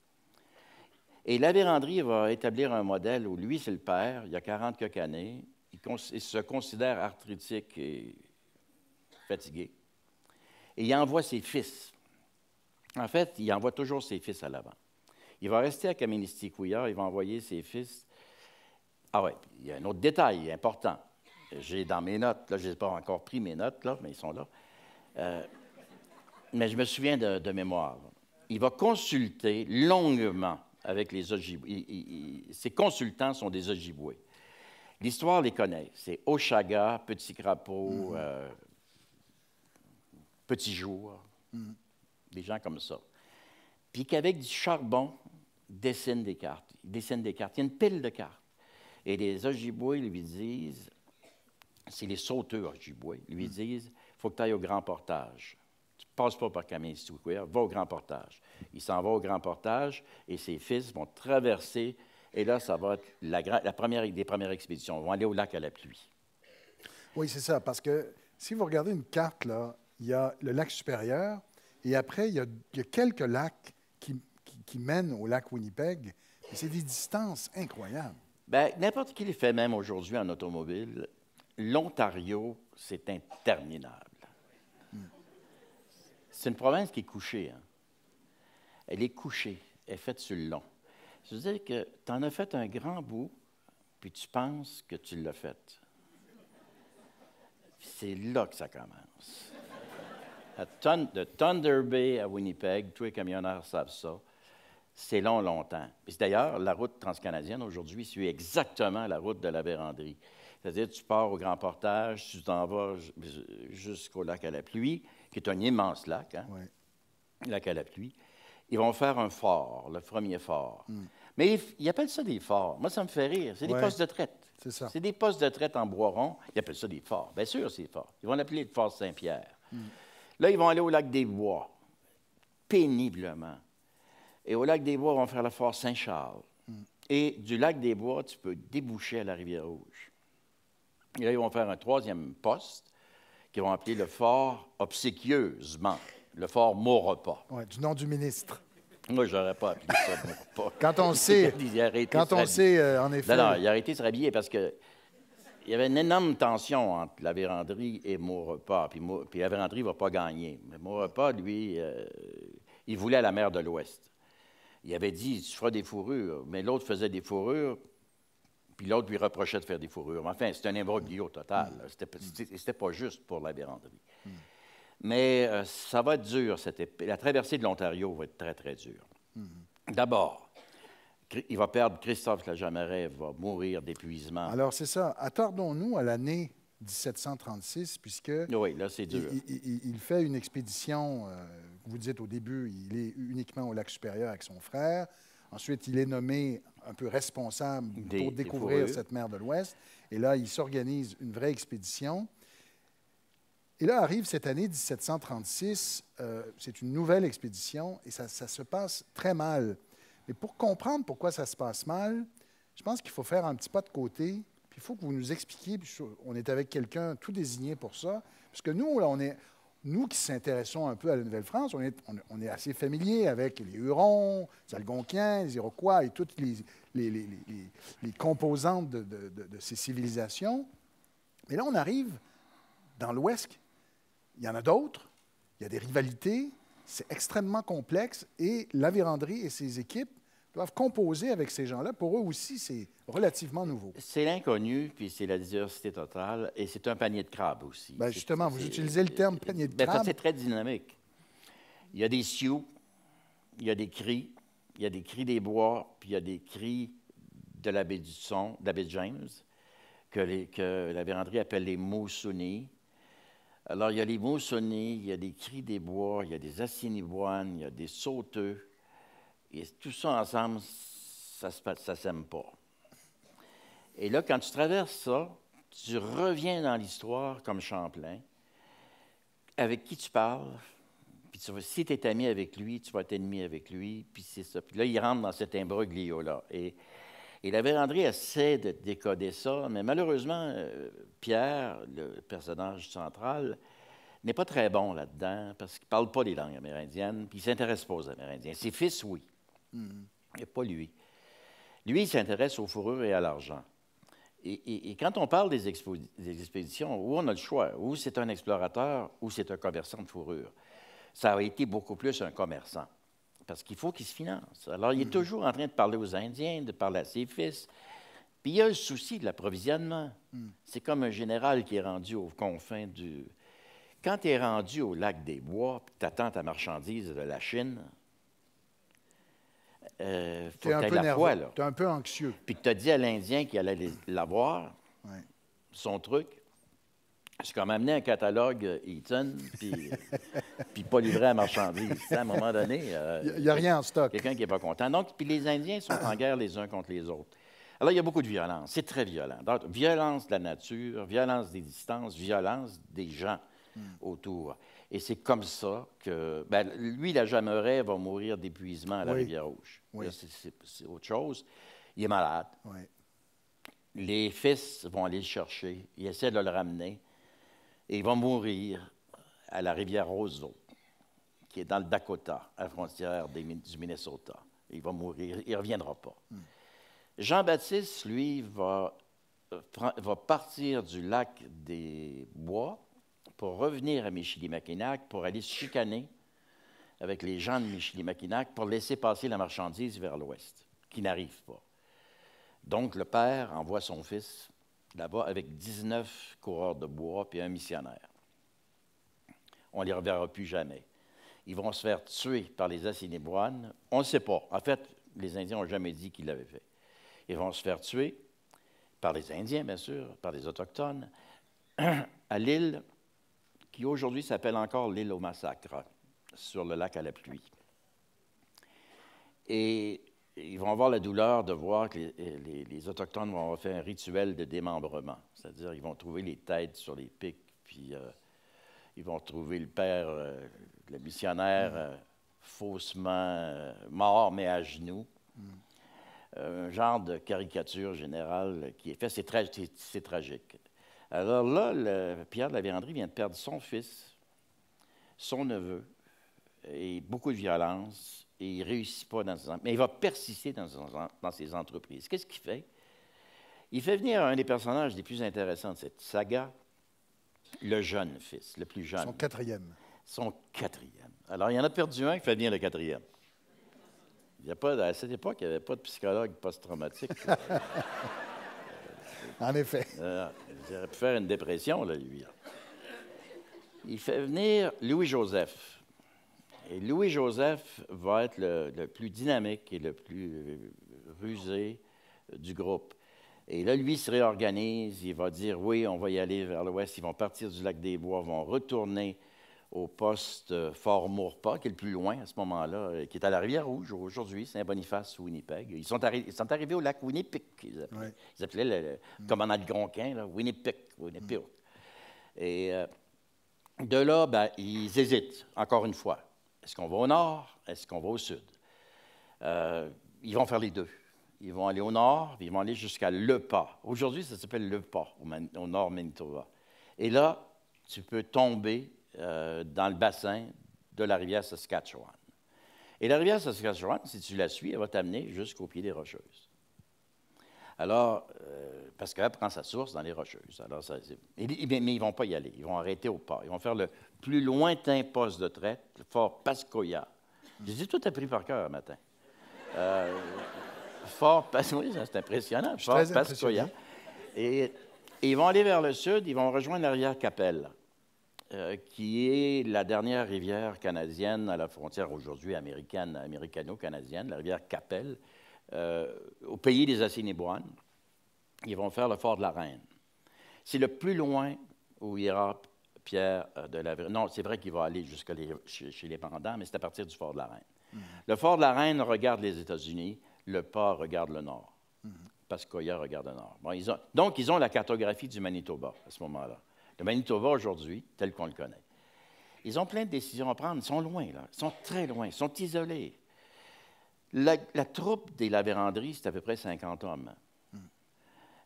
Et la va établir un modèle où lui, c'est le père, il y a 40 quelques années, il, il, se considère arthritique et fatigué. Et il envoie ses fils. En fait, il envoie toujours ses fils à l'avant. Il va rester à kamenisti il va envoyer ses fils. Ah oui, il y a un autre détail important. J'ai dans mes notes, là, je n'ai pas encore pris mes notes, là, mais ils sont là. Euh, mais je me souviens de, mémoire. Il va consulter longuement avec les Ojibwés. Ses consultants sont des Ojibwés. L'histoire les connaît. C'est Oshaga, Petit Crapaud, mm-hmm. euh, Petit Jour, mm. des gens comme ça. Puis qu'avec du charbon, dessine des cartes. Ils dessinent des cartes. Il y a une pile de cartes. Et les Ojibwés lui disent, c'est les sauteurs Ojibwés, lui mm. disent, faut que tu ailles au grand portage. Tu ne passes pas par Kamehameha, va au grand portage. Il s'en va au grand portage et ses fils vont traverser. Et là, ça va être la, la première des premières expéditions. Ils vont aller au lac à la pluie. Oui, c'est ça, parce que si vous regardez une carte, là, il y a le lac supérieur, et après, il y a, quelques lacs qui, mènent au lac Winnipeg. C'est des distances incroyables. Bien, n'importe qui les fait même aujourd'hui en automobile. L'Ontario, c'est interminable. Hmm. C'est une province qui est couchée. Hein. Elle est couchée, elle est faite sur le long. Je veux dire que tu en as fait un grand bout, puis tu penses que tu l'as fait. C'est là que ça commence de Thunder Bay à Winnipeg. Tous les camionneurs savent ça. C'est long, longtemps. D'ailleurs, la route transcanadienne aujourd'hui suit exactement la route de la véranderie. C'est-à-dire, tu pars au Grand Portage, tu t'en vas jusqu'au lac à la pluie, qui est un immense lac, hein? lac à la pluie. Ils vont faire un fort, le premier fort. Mm. Mais ils, appellent ça des forts. Moi, ça me fait rire. C'est des postes de traite. C'est ça. C'est des postes de traite en bois rond. Ils appellent ça des forts. Bien sûr, c'est fort. Ils vont l'appeler le fort Saint-Pierre. Mm. Là, ils vont aller au lac des Bois, péniblement. Et au lac des Bois, ils vont faire le fort Saint-Charles. Mm. Et du lac des Bois, tu peux déboucher à la rivière Rouge. Et là, ils vont faire un troisième poste qu'ils vont appeler le fort obséquieusement, le fort Maurepas. Oui, du nom du ministre. Moi, je n'aurais pas appelé ça Maurepas. quand on *laughs* sait. quand on sait, euh, en effet. Non, non, il a arrêté de se parce que il y avait une énorme tension entre la véranderie et Maurepas. Puis, la véranderie ne va pas gagner. Mais Maurepas, lui, euh, il voulait la mer de l'Ouest. Il avait dit Tu feras des fourrures. Mais l'autre faisait des fourrures, puis l'autre lui reprochait de faire des fourrures. Enfin, c'était un imbroglio total. n'était mm. mm. pas juste pour la véranderie. Mm. Mais euh, ça va être dur, cette La traversée de l'Ontario va être très, très dure. D'abord, il va perdre Christophe il va mourir d'épuisement. Alors, c'est ça. Attardons-nous à l'année 1736, puisque. Oui, là, c'est dur. Il, fait une expédition, euh, vous dites au début, il est uniquement au lac supérieur avec son frère. Ensuite, il est nommé un peu responsable pour découvrir cette mer de l'Ouest. Et là, il s'organise une vraie expédition. Et là arrive cette année 1736, euh, c'est une nouvelle expédition et ça se passe très mal. Et pour comprendre pourquoi ça se passe mal, je pense qu'il faut faire un petit pas de côté. Puis il faut que vous nous expliquiez. on est avec quelqu'un tout désigné pour ça. Parce que nous, là, on est, nous qui s'intéressons un peu à la Nouvelle-France, on est, assez familier avec les Hurons, les Algonquiens, les Iroquois et toutes les, composantes de, de, ces civilisations. Mais là, on arrive dans l'Ouest. Il y en a d'autres. Il y a des rivalités. C'est extrêmement complexe. Et la Vérandrie et ses équipes doivent composer avec ces gens-là. Pour eux aussi, c'est relativement nouveau. C'est l'inconnu, puis c'est la diversité totale, et c'est un panier de crabes aussi. Ben, justement, vous utilisez le terme panier de ben, crabes. C'est très dynamique. Il y a des sioux, il y a des cris, il y a des cris des bois, puis il y a des cris de l'abbé du son, d'abbé James, que, les, que la véranderie appelle les moussounis. Alors, il y a les moussounis, il y a des cris des bois, il y a des assiniboines, il y a des sauteux, et tout ça ensemble, ça ne s'aime pas. Et là, quand tu traverses ça, tu reviens dans l'histoire comme Champlain, avec qui tu parles, puis si tu es ami avec lui, tu vas être ennemi avec lui, puis c'est ça. Puis là, il rentre dans cet imbroglio-là. Et, et la Vérandrie essaie de décoder ça, mais malheureusement, euh, Pierre, le personnage central, n'est pas très bon là-dedans parce qu'il ne parle pas les langues amérindiennes, puis il ne s'intéresse pas aux Amérindiens. Ses fils, oui. Et mm-hmm. pas lui. Lui, il s'intéresse aux fourrures et à l'argent. Et, quand on parle des, expéditions, où on a le choix, où c'est un explorateur, ou c'est un commerçant de fourrures? ça a été beaucoup plus un commerçant, parce qu'il faut qu'il se finance. Alors, il est mm-hmm. toujours en train de parler aux Indiens, de parler à ses fils. Puis il y a le souci de l'approvisionnement. Mm. C'est comme un général qui est rendu aux confins du... Quand tu es rendu au lac des Bois, puis tu attends ta marchandise de la Chine, euh, faut que tu la un peu anxieux. Puis que tu as dit à l'Indien qu'il allait l'avoir, son truc. C'est comme amené un catalogue euh, Eaton, puis, euh, puis pas livré à marchandises. à un moment donné. Il *laughs* n'y a, rien en stock. Quelqu'un qui n'est pas content. Donc, puis les Indiens sont en guerre les uns contre les autres. Alors, il y a beaucoup de violence. C'est très violent. violence de la nature, violence des distances, violence des gens hmm. autour. Et c'est comme ça que. Ben, lui, la Jameret va mourir d'épuisement à la Rivière-Rouge. C'est autre chose. Il est malade. Les fils vont aller le chercher. Ils essaient de le ramener. Et il va mourir à la rivière Roseau, qui est dans le Dakota, à la frontière du Minnesota. Il va mourir. Il ne reviendra pas. Hmm. Jean-Baptiste, lui, euh, va partir du lac des Bois pour revenir à Michilimackinac, pour aller se chicaner avec les gens de Michilimackinac pour laisser passer la marchandise vers l'ouest, qui n'arrive pas. Donc le père envoie son fils là-bas avec 19 coureurs de bois et un missionnaire. On ne les reverra plus jamais. Ils vont se faire tuer par les Assiniboines. On ne sait pas. En fait, les Indiens n'ont jamais dit qu'ils l'avaient fait. Ils vont se faire tuer par les Indiens, bien sûr, par les Autochtones, *clears throat* à l'île qui aujourd'hui s'appelle encore l'île au massacre, sur le lac à la pluie. Et ils vont avoir la douleur de voir que les, Autochtones vont fait un rituel de démembrement, c'est-à-dire ils vont trouver les têtes sur les pics, puis euh, ils vont trouver le père, euh, le missionnaire, euh, faussement mort, mais à genoux. Mm. un genre de caricature générale qui est faite, c'est tragique. Alors là, Pierre de la Vérandrie vient de perdre son fils, son neveu, et beaucoup de violence, et il ne réussit pas dans ses Mais il va persister dans, ses entreprises. Qu'est-ce qu'il fait? Il fait venir un des personnages les plus intéressants de cette saga, le jeune fils, le plus jeune. Son quatrième. Son quatrième. Alors, il y en a perdu un qui fait venir le quatrième. Il y a pas, à cette époque, il n'y avait pas de psychologue post-traumatique. *laughs* *laughs* En effet. il euh, aurait pu faire une dépression, là, lui. Il fait venir Louis-Joseph. Et Louis-Joseph va être le, plus dynamique et le plus rusé du groupe. Et là, lui se réorganise, il va dire oui, on va y aller vers l'ouest, ils vont partir du lac des Bois, vont retourner au poste euh, Fort Mourpa, qui est le plus loin à ce moment-là, euh, qui est à la rivière Rouge aujourd'hui, Saint-Boniface ou Winnipeg. Ils sont, sont, arrivés au lac Winnipeg. Ils appelaient, le, mm. commandant de Gronquin, Winnipeg. Mm. Et euh, de là, ben, ils hésitent, encore une fois. Est-ce qu'on va au nord? Est-ce qu'on va au sud? ils vont faire les deux. Ils vont aller au nord, puis ils vont aller jusqu'à Le Pas. Aujourd'hui, ça s'appelle Le Pas, au, au nord Manitoba. Et là, tu peux tomber euh, dans le bassin de la rivière Saskatchewan. Et la rivière Saskatchewan, si tu la suis, elle va t'amener jusqu'au pied des Rocheuses. Alors, euh, parce qu'elle prend sa source dans les Rocheuses. Alors mais, ils ne vont pas y aller. Ils vont arrêter au port. Ils vont faire le plus lointain poste de traite, fort Pascoya. Je dis, tout pris par cœur matin. Euh, fort Pascoya, c'est impressionnant. fort Pascoya. Et, ils vont aller vers le sud. Ils vont rejoindre la rivière Capelle. Euh, qui est la dernière rivière canadienne à la frontière aujourd'hui américaine, américano-canadienne, la rivière Capelle, euh, au pays des Assiniboines. Ils vont faire le fort de la Reine. C'est le plus loin où ira Pierre euh, de la Non, c'est vrai qu'il va aller jusqu'à chez, les Pendants, mais c'est à partir du fort de la Reine. Mm-hmm. Le fort de la Reine regarde les États-Unis, le port regarde le nord. Mm-hmm. parce regarde le nord. donc, ils ont la cartographie du Manitoba à ce moment-là le Manitoba aujourd'hui, tel qu'on le connaît. Ils ont plein de décisions à prendre. Ils sont loin, là. Ils sont très loin. Ils sont isolés. La, troupe des lavéranderies, c'est à peu près 50 hommes. Hmm.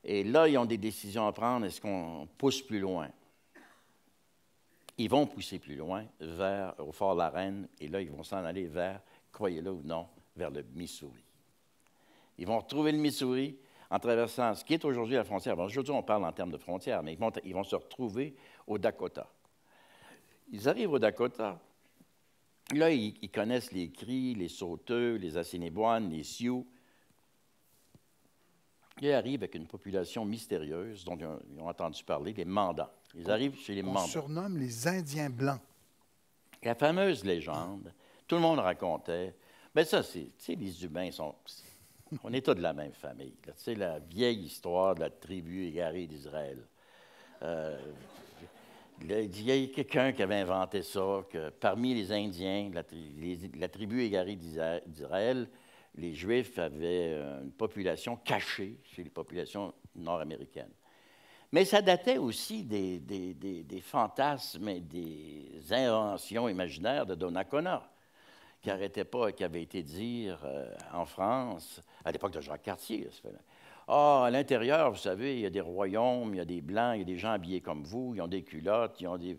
Et là, ils ont des décisions à prendre. Est-ce qu'on pousse plus loin? Ils vont pousser plus loin vers, au fort La Reine, et là, ils vont s'en aller vers, croyez-le ou non, vers le Missouri. Ils vont retrouver le Missouri, en traversant ce qui est aujourd'hui la frontière. aujourd'hui, on parle en termes de frontière, mais ils vont, se retrouver au Dakota. Ils arrivent au Dakota. Là, ils, connaissent les cris, les sauteux, les Assiniboines, les sioux. Ils arrivent avec une population mystérieuse dont ils ont, entendu parler, les mandans. Ils arrivent chez les mandans. On surnomme les Indiens blancs. La fameuse légende, tout le monde racontait, mais ben, ça, c'est, les humains sont, on est tous de la même famille. Tu sais, la vieille histoire de la tribu égarée d'Israël. Euh, il y a quelqu'un qui avait inventé ça, que parmi les Indiens, la, tribu égarée d'Israël, les Juifs avaient euh, une population cachée chez les populations nord-américaines. Mais ça datait aussi des, fantasmes et des inventions imaginaires de Donnacona, qui n'arrêtait pas et qui avait été dire euh, en France à l'époque de Jacques Cartier. Ah, à l'intérieur, vous savez, il y a des royaumes, il y a des blancs, il y a des gens habillés comme vous, ils ont des culottes, ils ont des.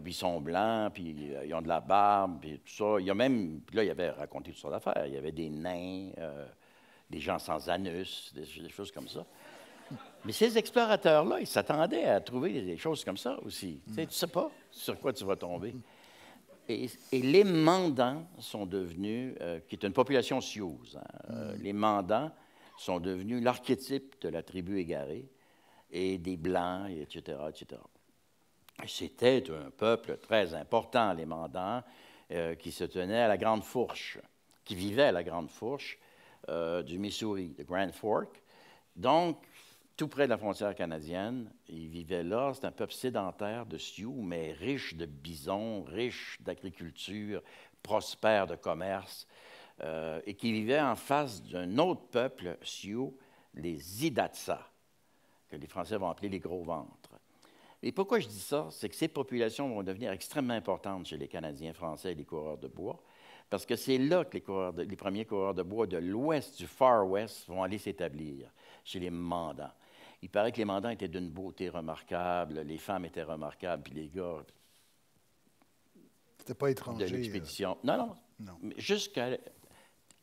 buissons euh, euh, blancs, puis euh, ils ont de la barbe, puis tout ça. Il y a même, là, il y avait raconté toutes sortes d'affaires. Il y avait des nains, des gens sans anus, des, choses comme ça. Mais ces explorateurs-là, ils s'attendaient à trouver des choses comme ça aussi. Tu sais, tu sais pas sur quoi tu vas tomber. Et, les mandans sont devenus, euh, qui est une population sioux, hein, euh, mm. les mandans sont devenus l'archétype de la tribu égarée et des blancs, etc., etc. C'était un peuple très important, les mandans, euh, qui se tenaient à la Grande Fourche, qui vivait à la Grande Fourche du Missouri, de Grand Fork. Donc, tout près de la frontière canadienne. Ils vivaient là. C'est un peuple sédentaire de Sioux, mais riche de bisons, riche d'agriculture, prospère de commerce, euh, et qui vivait en face d'un autre peuple Sioux, les Idatsa, que les Français vont appeler les gros ventres. Et pourquoi je dis ça? C'est que ces populations vont devenir extrêmement importantes chez les Canadiens français et les coureurs de bois, parce que c'est là que les, les premiers coureurs de bois de l'ouest, du Far West, vont aller s'établir chez les Mandans. Il paraît que les mandants étaient d'une beauté remarquable, les femmes étaient remarquables, puis les gars. C'était pas étranger. De euh. l'expédition. Non, non. non. Jusqu'à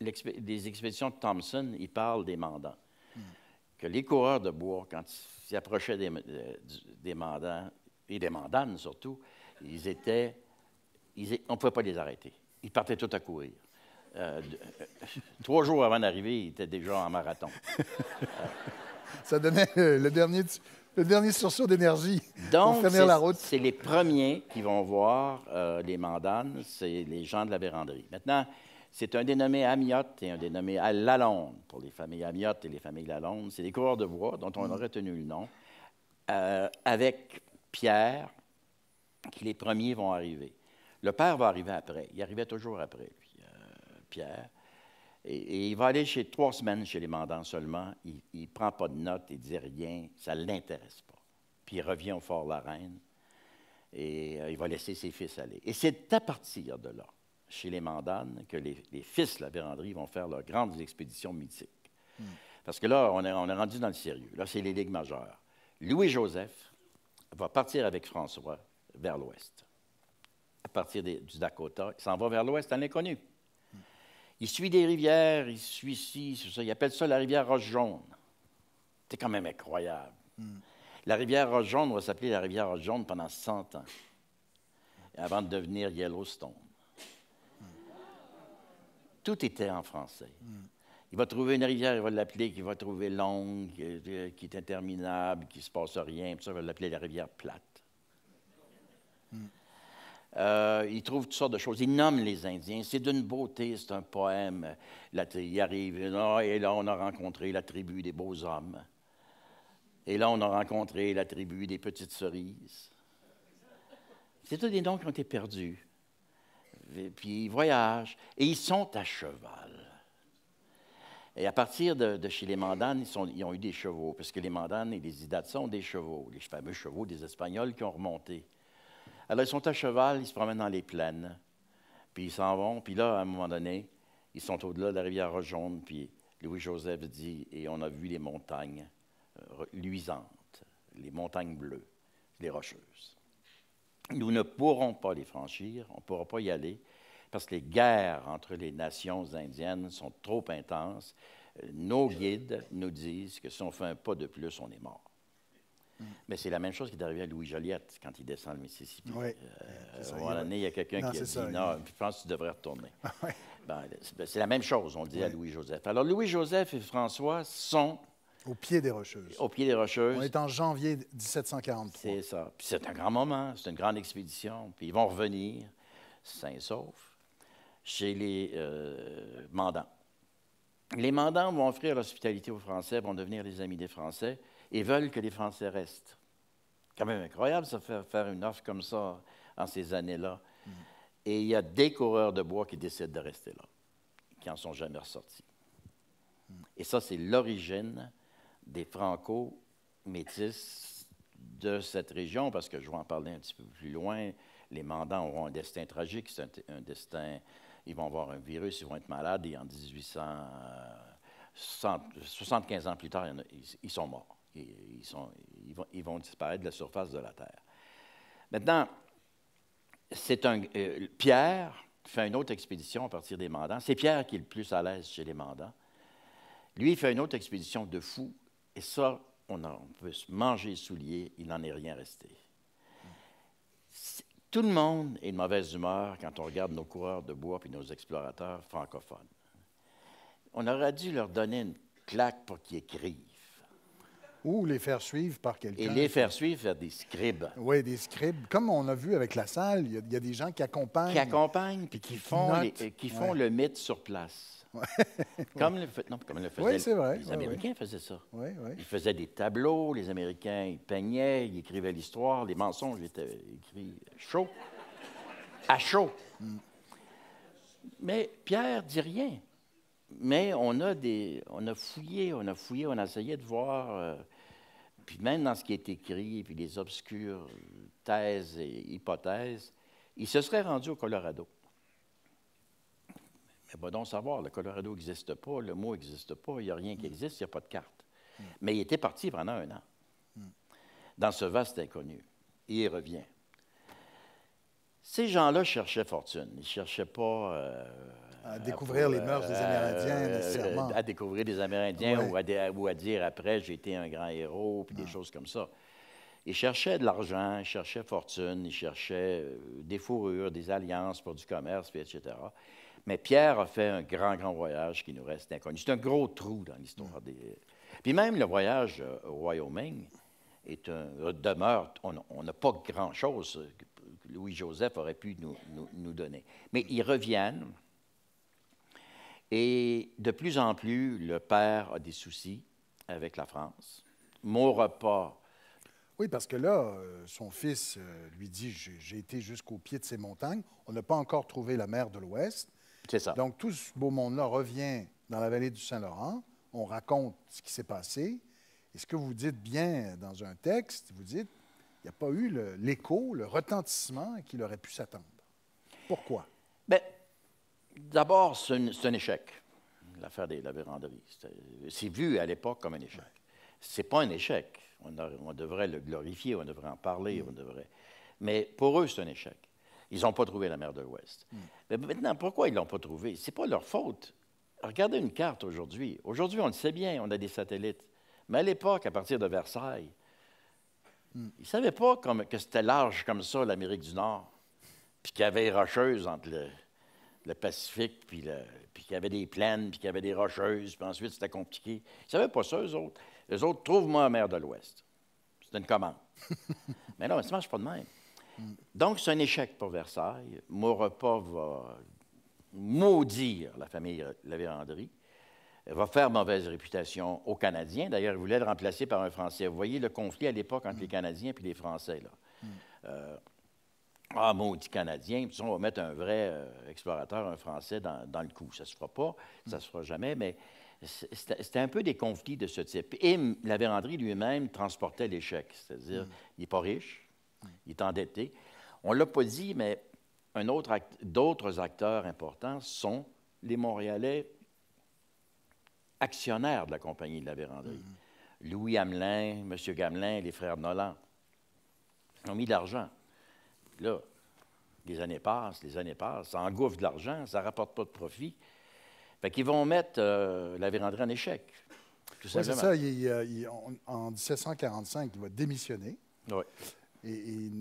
des expéditions de Thompson, il parle des mandants. Hmm. Que les coureurs de bois, quand ils s'approchaient des, euh, mandants, et des mandanes surtout, ils étaient. on ne pouvait pas les arrêter. Ils partaient tout à courir. Euh, trois jours avant d'arriver, ils étaient déjà en marathon. *laughs* ça donnait euh, le dernier, sursaut d'énergie pour la route. C'est les premiers qui vont voir euh, les mandanes, c'est les gens de la véranderie. Maintenant, c'est un dénommé Amiotte et un dénommé lalonde. Pour les familles Amiotte et les familles lalonde, c'est des coureurs de bois dont on a mm. retenu le nom, euh, avec Pierre, qui les premiers vont arriver. Le père va arriver après. Il arrivait toujours après, lui, Pierre. Et, il va aller chez trois semaines chez les Mandans seulement. Il ne prend pas de notes, il ne dit rien, ça ne l'intéresse pas. Puis il revient au Fort-la-Reine et euh, il va laisser ses fils aller. Et c'est à partir de là, chez les Mandans, que les, fils de la véranderie vont faire leurs grandes expéditions mythiques. Hmm. Parce que là, on est, rendu dans le sérieux. Là, c'est les ligues majeures. Louis-Joseph va partir avec François vers l'ouest. À partir du Dakota, il s'en va vers l'ouest à l'inconnu. Il suit des rivières, il suit ci, ça. Il appelle ça la rivière Roche Jaune. C'est quand même incroyable. Hmm. La rivière Roche Jaune va s'appeler la rivière Roche Jaune pendant 100 ans, avant de devenir Yellowstone. Hmm. Tout était en français. Hmm. Il va trouver une rivière, il va l'appeler, qui va trouver longue, euh, qui est interminable, qui ne se passe rien, ça, il va l'appeler la rivière plate. Euh, ils il trouve toutes sortes de choses. ils nomment les Indiens. C'est d'une beauté, c'est un poème. Là, il arrive, et là, on a rencontré la tribu des beaux hommes. Et là, on a rencontré la tribu des petites cerises. C'est tous des noms qui ont été perdus. puis ils voyagent. Et ils sont à cheval. Et à partir de, chez les Mandanes, ils, ont eu des chevaux, parce que les Mandanes et les Idates sont des chevaux, les fameux chevaux des Espagnols qui ont remonté. Alors, ils sont à cheval, ils se promènent dans les plaines, puis ils s'en vont, puis là, à un moment donné, ils sont au-delà de la rivière jaune, puis Louis-Joseph dit, et on a vu les montagnes euh, luisantes, les montagnes bleues, les rocheuses. Nous ne pourrons pas les franchir, on ne pourra pas y aller, parce que les guerres entre les nations indiennes sont trop intenses. Euh, nos guides nous disent que si on fait un pas de plus, on est mort. Mm. Mais c'est la même chose qui est arrivée à Louis Joliette quand il descend le Mississippi. Oui. Euh, ça, il y a quelqu'un qui a dit Non, je pense que tu devrais retourner. *laughs* Ah ben, ben, c'est la même chose, on le dit à Louis-Joseph. Alors, Louis-Joseph et François sont. Au pied des Rocheuses. Au pied des Rocheuses. On est en janvier 1743. C'est ça. Puis c'est un grand moment, c'est une grande expédition. Puis ils vont revenir, et sauf, chez les euh, Les mandants vont offrir l'hospitalité aux Français, vont devenir les amis des Français et veulent que les Français restent. Quand même incroyable, ça faire, faire une offre comme ça en ces années-là. Mm. Et il y a des coureurs de bois qui décident de rester là, qui en sont jamais ressortis. Mm. Et ça, c'est l'origine des franco-métis de cette région, parce que je vais en parler un petit peu plus loin. Les mandants auront un destin tragique, c'est un, destin. Ils vont avoir un virus, ils vont être malades, et en 1875 75 euh, ans plus tard, ils sont morts. Euh, ils, vont, disparaître de la surface de la terre. Maintenant, c'est un, euh, Pierre fait une autre expédition à partir des mandants. C'est Pierre qui est le plus à l'aise chez les mandants. Lui, il fait une autre expédition de fou, et ça, on, en, peut se manger les souliers, il n'en est rien resté. Tout le monde est de mauvaise humeur quand on regarde nos coureurs de bois puis nos explorateurs francophones. On aurait dû leur donner une claque pour qu'ils écrivent ou les faire suivre par quelqu'un. Et les faire suivre faire des scribes. Oui, des scribes. Comme on a vu avec la salle, il y, a des gens qui accompagnent. Qui accompagnent, puis qui, font, les, euh, qui font le mythe sur place. Ouais. comme, le, non, comme le faisaient, vrai. les Américains faisaient ça. Ils faisaient des tableaux, les Américains peignaient, ils écrivaient l'histoire, les mensonges étaient écrits chaud, à chaud. Mais Pierre dit rien mais on a, des, on a fouillé, on a fouillé, on a essayé de voir euh, puis même dans ce qui est écrit, puis les obscures thèses et hypothèses, il se serait rendu au Colorado. Mais bon, donc savoir, le Colorado n'existe pas, le mot n'existe pas, il n'y a rien qui mm. existe, il n'y a pas de carte. Mm. Mais il était parti pendant un an, mm. dans ce vaste inconnu. Et il revient. Ces gens-là cherchaient fortune. Ils ne cherchaient pas euh, à découvrir les mœurs des Amérindiens, euh, nécessairement. À découvrir des Amérindiens ou, à ou, à, dire après, j'ai été un grand héros, puis des ah. choses comme ça. Ils cherchaient de l'argent, ils cherchaient fortune, ils cherchaient euh, des fourrures, des alliances pour du commerce, etc. Mais Pierre a fait un grand, grand voyage qui nous reste inconnu. C'est un gros trou dans l'histoire mm. des. Puis même le voyage euh, au Wyoming est un demeure. On n'a pas grand-chose que Louis-Joseph aurait pu nous, nous, nous donner. Mais ils reviennent et de plus en plus, le père a des soucis avec la France. Mon repas. Oui, parce que là, euh, son fils euh, lui dit J'ai été jusqu'au pied de ces montagnes. On n'a pas encore trouvé la mer de l'Ouest. C'est ça. Donc, tout ce beau monde-là revient dans la vallée du Saint-Laurent. On raconte ce qui s'est passé. Et ce que vous dites bien dans un texte, vous dites il n'y a pas eu l'écho, le, retentissement qu'il aurait pu s'attendre. Pourquoi? Bien, D'abord, c'est un, échec, l'affaire de la C'est vu à l'époque comme un échec. Ce C'est pas un échec. On, devrait le glorifier, on devrait en parler, mm. on devrait. Mais pour eux, c'est un échec. Ils n'ont pas trouvé la mer de l'Ouest. Mm. Mais maintenant, pourquoi ils ne l'ont pas trouvé? n'est pas leur faute. Regardez une carte aujourd'hui. Aujourd'hui, on le sait bien, on a des satellites. Mais à l'époque, à partir de Versailles, mm. ils ne savaient pas que c'était large comme ça, l'Amérique du Nord, puis qu'il y avait rocheuse entre les le Pacifique, puis, le, qu'il y avait des plaines, puis qu'il y avait des rocheuses, puis ensuite c'était compliqué. Ils ne savaient pas ça, eux autres. Eux autres, trouve-moi un maire de l'Ouest. C'est une commande. *laughs* mais non, ça ne marche pas de même. Donc, c'est un échec pour Versailles. Maurepas va maudire la famille La va faire mauvaise réputation aux Canadiens. D'ailleurs, il voulait le remplacer par un Français. Vous voyez le conflit à l'époque entre les Canadiens et les Français. Là. Hmm. Euh, ah, maudit Canadien, puis on va mettre un vrai euh, explorateur, un Français, dans, le coup. Ça ne se fera pas, ça se fera jamais, mais c'était un peu des conflits de ce type. Et la véranderie lui-même transportait l'échec, c'est-à-dire, mm. il n'est pas riche, il est endetté. On ne l'a pas dit, mais d'autres acteurs importants sont les Montréalais actionnaires de la compagnie de la véranderie. Mm. Louis Hamelin, M. Gamelin, les frères Nolan ont mis de l'argent là, les années passent, les années passent, ça engouffre de l'argent, ça ne rapporte pas de profit. Fait qu'ils vont mettre euh, la véranderie en échec. c'est ça. Euh, en 1745, il va démissionner. Oui. Et,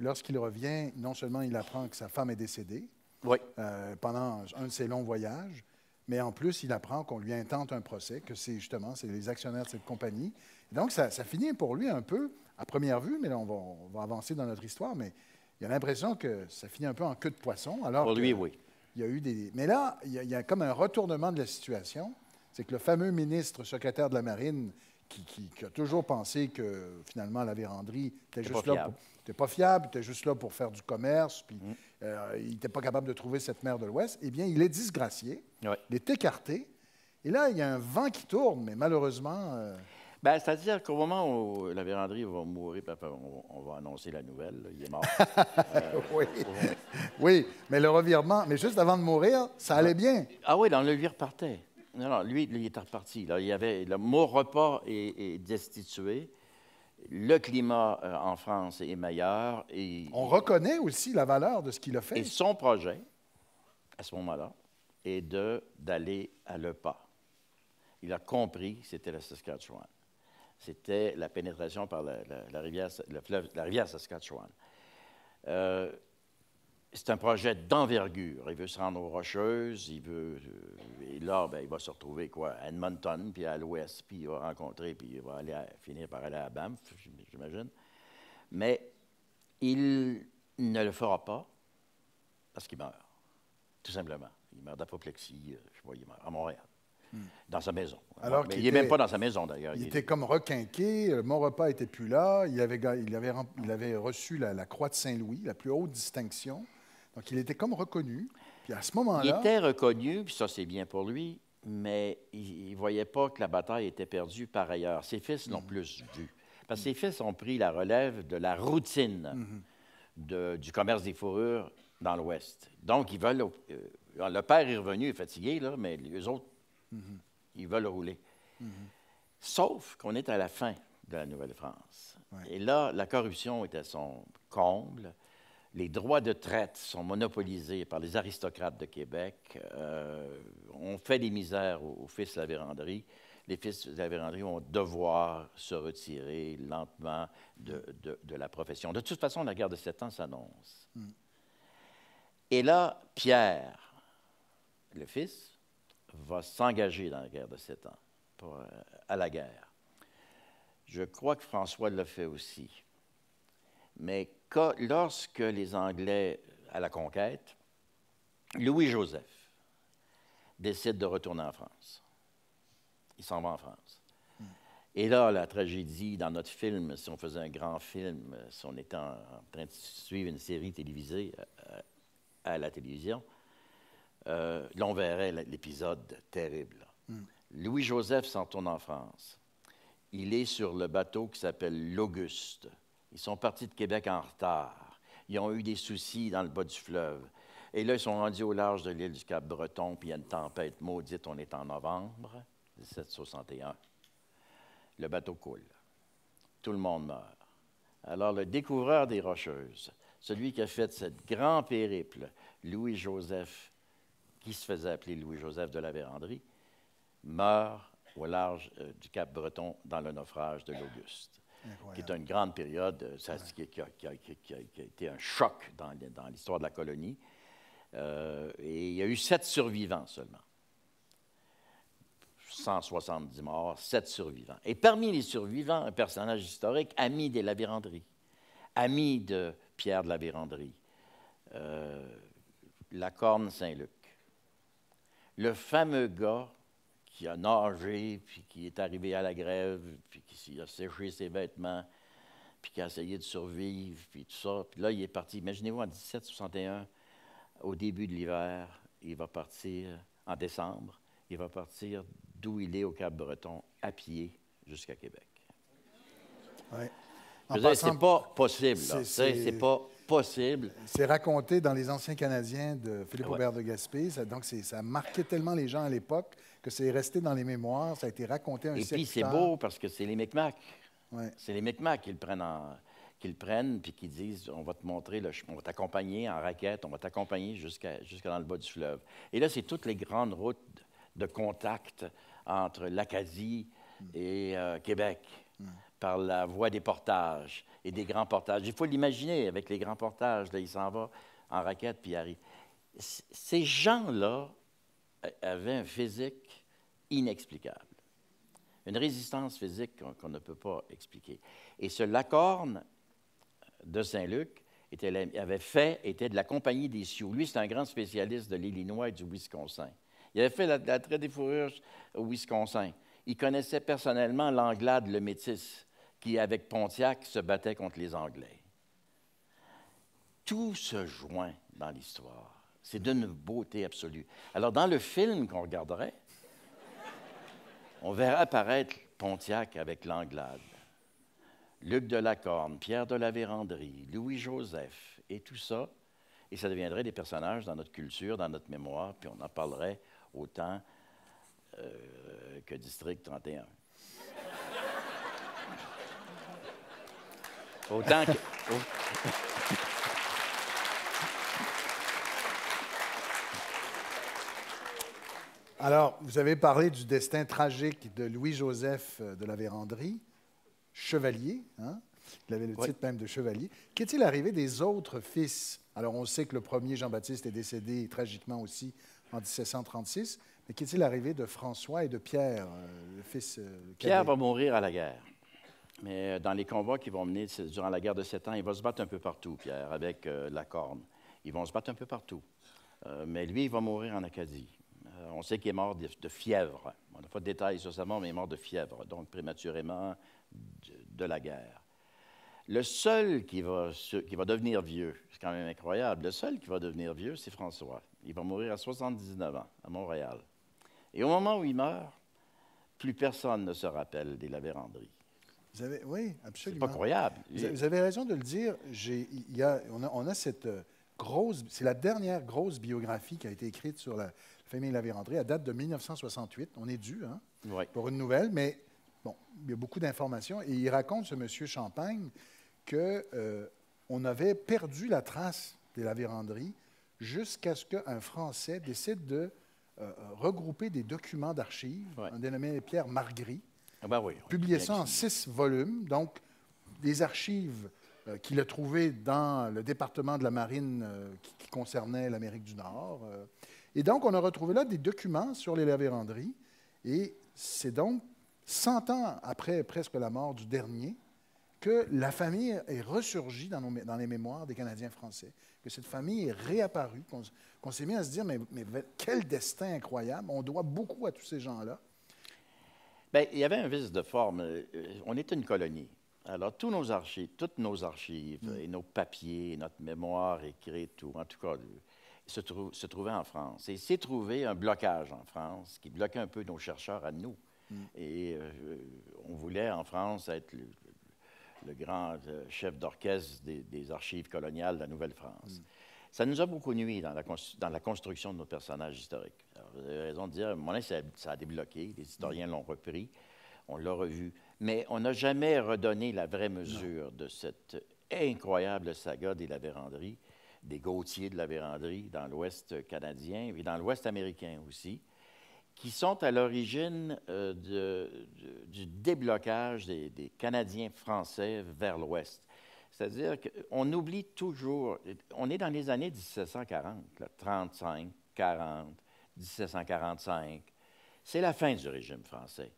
lorsqu'il revient, non seulement il apprend que sa femme est décédée euh, pendant un de ses longs voyages, mais en plus, il apprend qu'on lui intente un procès, que c'est justement c'est les actionnaires de cette compagnie. donc, ça, finit pour lui un peu, à première vue, mais là, on va avancer dans notre histoire, mais il a l'impression que ça finit un peu en queue de poisson. Alors Pour lui, oui. Il y a eu des... Mais là, il y, a, comme un retournement de la situation. C'est que le fameux ministre secrétaire de la Marine, qui, a toujours pensé que finalement la véranderie était juste pas là. Fiable. pas fiable, t'es juste là pour faire du commerce, puis mm. euh, il n'était pas capable de trouver cette mer de l'Ouest. Eh bien, il est disgracié, il est écarté. Et là, il y a un vent qui tourne, mais malheureusement. Euh, ben, C'est-à-dire qu'au moment où la véranderie va mourir, on, va annoncer la nouvelle, il est mort. Euh, *laughs* oui. oui. mais le revirement, mais juste avant de mourir, ça allait bien. Ah oui, dans le lui repartait. Non, non, lui, il est reparti. Là, il y avait le mot repas est, destitué. Le climat euh, en France est meilleur. on reconnaît aussi la valeur de ce qu'il a fait. Et son projet, à ce moment-là, est d'aller à le pas. Il a compris que c'était la Saskatchewan c'était la pénétration par la, rivière, Saskatchewan. Euh, c'est un projet d'envergure. Il veut se rendre aux Rocheuses, il veut. Euh, et là, ben, il va se retrouver quoi, à Edmonton, puis à l'ouest, puis il va rencontrer, puis il va aller finir par aller à Banff, j'imagine. Mais il ne le fera pas parce qu'il meurt, tout simplement. Il meurt d'apoplexie, euh, je vois, il meurt à Montréal. Hmm. Dans sa maison. il n'est même pas dans sa maison, d'ailleurs. Il, était comme requinqué, euh, mon repas n'était plus là, il avait, il avait, il avait reçu la, Croix de Saint-Louis, la plus haute distinction. Donc, il était comme reconnu. Puis à ce moment-là... Il était reconnu, puis ça, c'est bien pour lui, mais il ne voyait pas que la bataille était perdue par ailleurs. Ses fils l'ont hmm. plus vu. Parce que ses fils ont pris la relève de la routine hmm. du commerce des fourrures dans l'Ouest. Donc, ils veulent... Euh, le père est revenu, fatigué, là, mais les autres Mm-hmm. Ils veulent rouler. Mm-hmm. Sauf qu'on est à la fin de la Nouvelle-France. Et là, la corruption est à son comble. Les droits de traite sont monopolisés par les aristocrates de Québec. Euh, on fait des misères aux, fils de la véranderie. Les fils de la véranderie vont devoir se retirer lentement de, la profession. De toute façon, la guerre de sept ans s'annonce. Mm. Et là, Pierre, le fils, va s'engager dans la guerre de sept ans, euh, à la guerre. Je crois que François le fait aussi. Mais lorsque les Anglais, à la conquête, Louis-Joseph décide de retourner en France. Il s'en va en France. Hmm. Et là, la tragédie, dans notre film, si on faisait un grand film, si on était en, train de suivre une série télévisée euh, euh, à la télévision, euh, l'on verrait l'épisode terrible. Hmm. Louis-Joseph s'en tourne en France. Il est sur le bateau qui s'appelle l'Auguste. Ils sont partis de Québec en retard. Ils ont eu des soucis dans le bas du fleuve. Et là, ils sont rendus au large de l'île du Cap-Breton, puis il y a une tempête maudite. On est en novembre 1761. Le bateau coule. Tout le monde meurt. Alors, le découvreur des Rocheuses, celui qui a fait cette grand périple, Louis-Joseph, qui se faisait appeler Louis-Joseph de la Vérandrie, meurt au large euh, du Cap Breton dans le naufrage de l'Auguste, qui est une grande période ça, qui, a, été un choc dans, dans l'histoire de la colonie. Euh, et il y a eu sept survivants seulement. 170 morts, sept survivants. Et parmi les survivants, un personnage historique, ami des Lavérandries, ami de Pierre de la Vérandrie, euh, la Corne Saint-Luc le fameux gars qui a nagé, puis qui est arrivé à la grève, puis qui a séché ses vêtements, puis qui a essayé de survivre, puis tout ça. Puis là, il est parti. Imaginez-vous, en 1761, au début de l'hiver, il va partir, en décembre, il va partir d'où il est au Cap-Breton, à pied, jusqu'à Québec. Oui. C'est pas possible. C'est pas c'est raconté dans Les Anciens Canadiens de Philippe Aubert de Gaspé. donc, ça marquait tellement les gens à l'époque que c'est resté dans les mémoires, ça a été raconté un Et puis, c'est beau parce que c'est les Micmacs. C'est les Micmacs qui le prennent qu'ils prennent puis qu'ils disent on va te montrer, le on va t'accompagner en raquette, on va t'accompagner jusqu'à dans le bas du fleuve. Et là, c'est toutes les grandes routes de contact entre l'Acadie mm. et euh, Québec. Mm par la voie des portages et des grands portages. Il faut l'imaginer avec les grands portages. Là, il s'en va en raquette, puis il arrive. Ces gens-là euh, avaient un physique inexplicable, une résistance physique qu'on ne peut pas expliquer. Et ce Lacorne euh, de Saint-Luc avait fait, était de la compagnie des Sioux. Lui, c'est un grand spécialiste de l'Illinois et du Wisconsin. Il avait fait la, la traite des fourrures au Wisconsin. Il connaissait personnellement l'Anglade, le métis qui, avec Pontiac, se battait contre les Anglais. Tout se joint dans l'histoire. C'est d'une beauté absolue. Alors, dans le film qu'on regarderait, on verra apparaître Pontiac avec l'Anglade, Luc de Lacorne, Pierre de la Vérandrie, Louis-Joseph et tout ça. Et ça deviendrait des personnages dans notre culture, dans notre mémoire, puis on en parlerait autant euh, que District 31. Alors, vous avez parlé du destin tragique de Louis-Joseph euh, de la Vérandrie, chevalier, hein? il avait le titre même de chevalier. Qu'est-il arrivé des autres fils? Alors, on sait que le premier, Jean-Baptiste, est décédé tragiquement aussi en 1736, mais qu'est-il arrivé de François et de Pierre, euh, le fils? Euh, Pierre va mourir à la guerre. Mais euh, dans les combats qui vont mener durant la guerre de sept ans, il va se battre un peu partout, Pierre, avec euh, la corne. Ils vont se battre un peu partout. Euh, mais lui, il va mourir en Acadie. on sait qu'il est mort de, fièvre. On n'a pas de détails sur sa mort, mais il est mort de fièvre, donc prématurément de, la guerre. Le seul qui va, devenir vieux, c'est quand même incroyable, le seul qui va devenir vieux, c'est François. Il va mourir à 79 ans, à Montréal. Et au moment où il meurt, plus personne ne se rappelle des lavéranderies oui, absolument. C'est pas croyable. Vous, avez raison de le dire. on, a, cette euh, grosse. C'est la dernière grosse biographie qui a été écrite sur la famille Lavirandry à date de 1968. On est dû hein, pour une nouvelle, mais bon, il y a beaucoup d'informations. Et il raconte, ce monsieur Champagne, qu'on euh, avait perdu la trace des Lavirandry jusqu'à ce qu'un Français décide de euh, regrouper des documents d'archives, un dénommé Pierre Margry, ah bah Il a publié ça en six volumes, donc des archives euh, qu'il a trouvées dans le département de la marine euh, qui, concernait l'Amérique du Nord. Euh. Et donc, on a retrouvé là des documents sur les lavérandries. Et c'est donc 100 ans après presque la mort du dernier que la famille est ressurgie dans, les mémoires des Canadiens français, que cette famille est réapparue, qu'on s'est mis à se dire, mais quel destin incroyable, on doit beaucoup à tous ces gens-là. Ben, il y avait un vice de forme. Euh, on était une colonie. Alors, tous nos archives, toutes nos archives, mm. et nos papiers, notre mémoire écrite, tout, en tout cas, euh, se, trouvaient en France. Et il s'est trouvé un blocage en France qui bloquait un peu nos chercheurs à nous. Mm. Et euh, on voulait, en France, être le, grand chef d'orchestre des, archives coloniales de la Nouvelle-France. Mm. Ça nous a beaucoup nui dans la, dans la construction de nos personnages historiques. vous avez raison de dire, à un ça, a débloqué, les historiens l'ont repris, on l'a revu, mais on n'a jamais redonné la vraie mesure de cette incroyable saga des Lavéranderies, des Gautiers de la dans l'Ouest canadien et dans l'Ouest américain aussi, qui sont à l'origine euh, du déblocage des Canadiens français vers l'Ouest. C'est-à-dire qu'on oublie toujours, on est dans les années 1740, 35, 40, 1745. C'est la fin du régime français.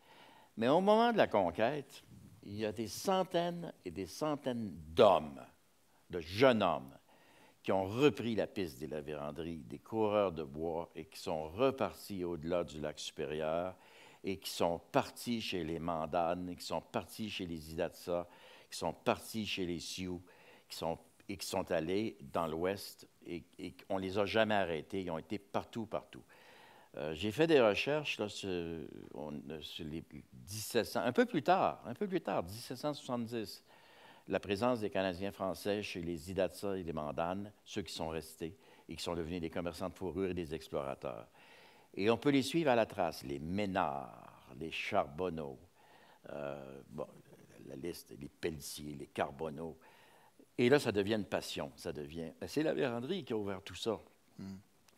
Mais au moment de la conquête, il y a des centaines et des centaines d'hommes, de jeunes hommes, qui ont repris la piste des lavéranderies, des coureurs de bois, et qui sont repartis au-delà du lac supérieur, et qui sont partis chez les Mandanes, et qui sont partis chez les Idatsa, qui sont partis chez les Sioux, qui sont, et qui sont allés dans l'Ouest, et, on ne les a jamais arrêtés. Ils ont été partout, partout. Euh, j'ai fait des recherches là, euh, sur, les 1700, un peu plus tard, un peu plus tard, 1770, la présence des Canadiens français chez les Idatsa et les Mandanes, ceux qui sont restés et qui sont devenus des commerçants de fourrure et des explorateurs. Et on peut les suivre à la trace, les Ménards, les Charbonneaux, euh, bon, la liste, les pelliciers, les carbonaux, Et là, ça devient une passion, ça devient... C'est la véranderie qui a ouvert tout ça. Hmm.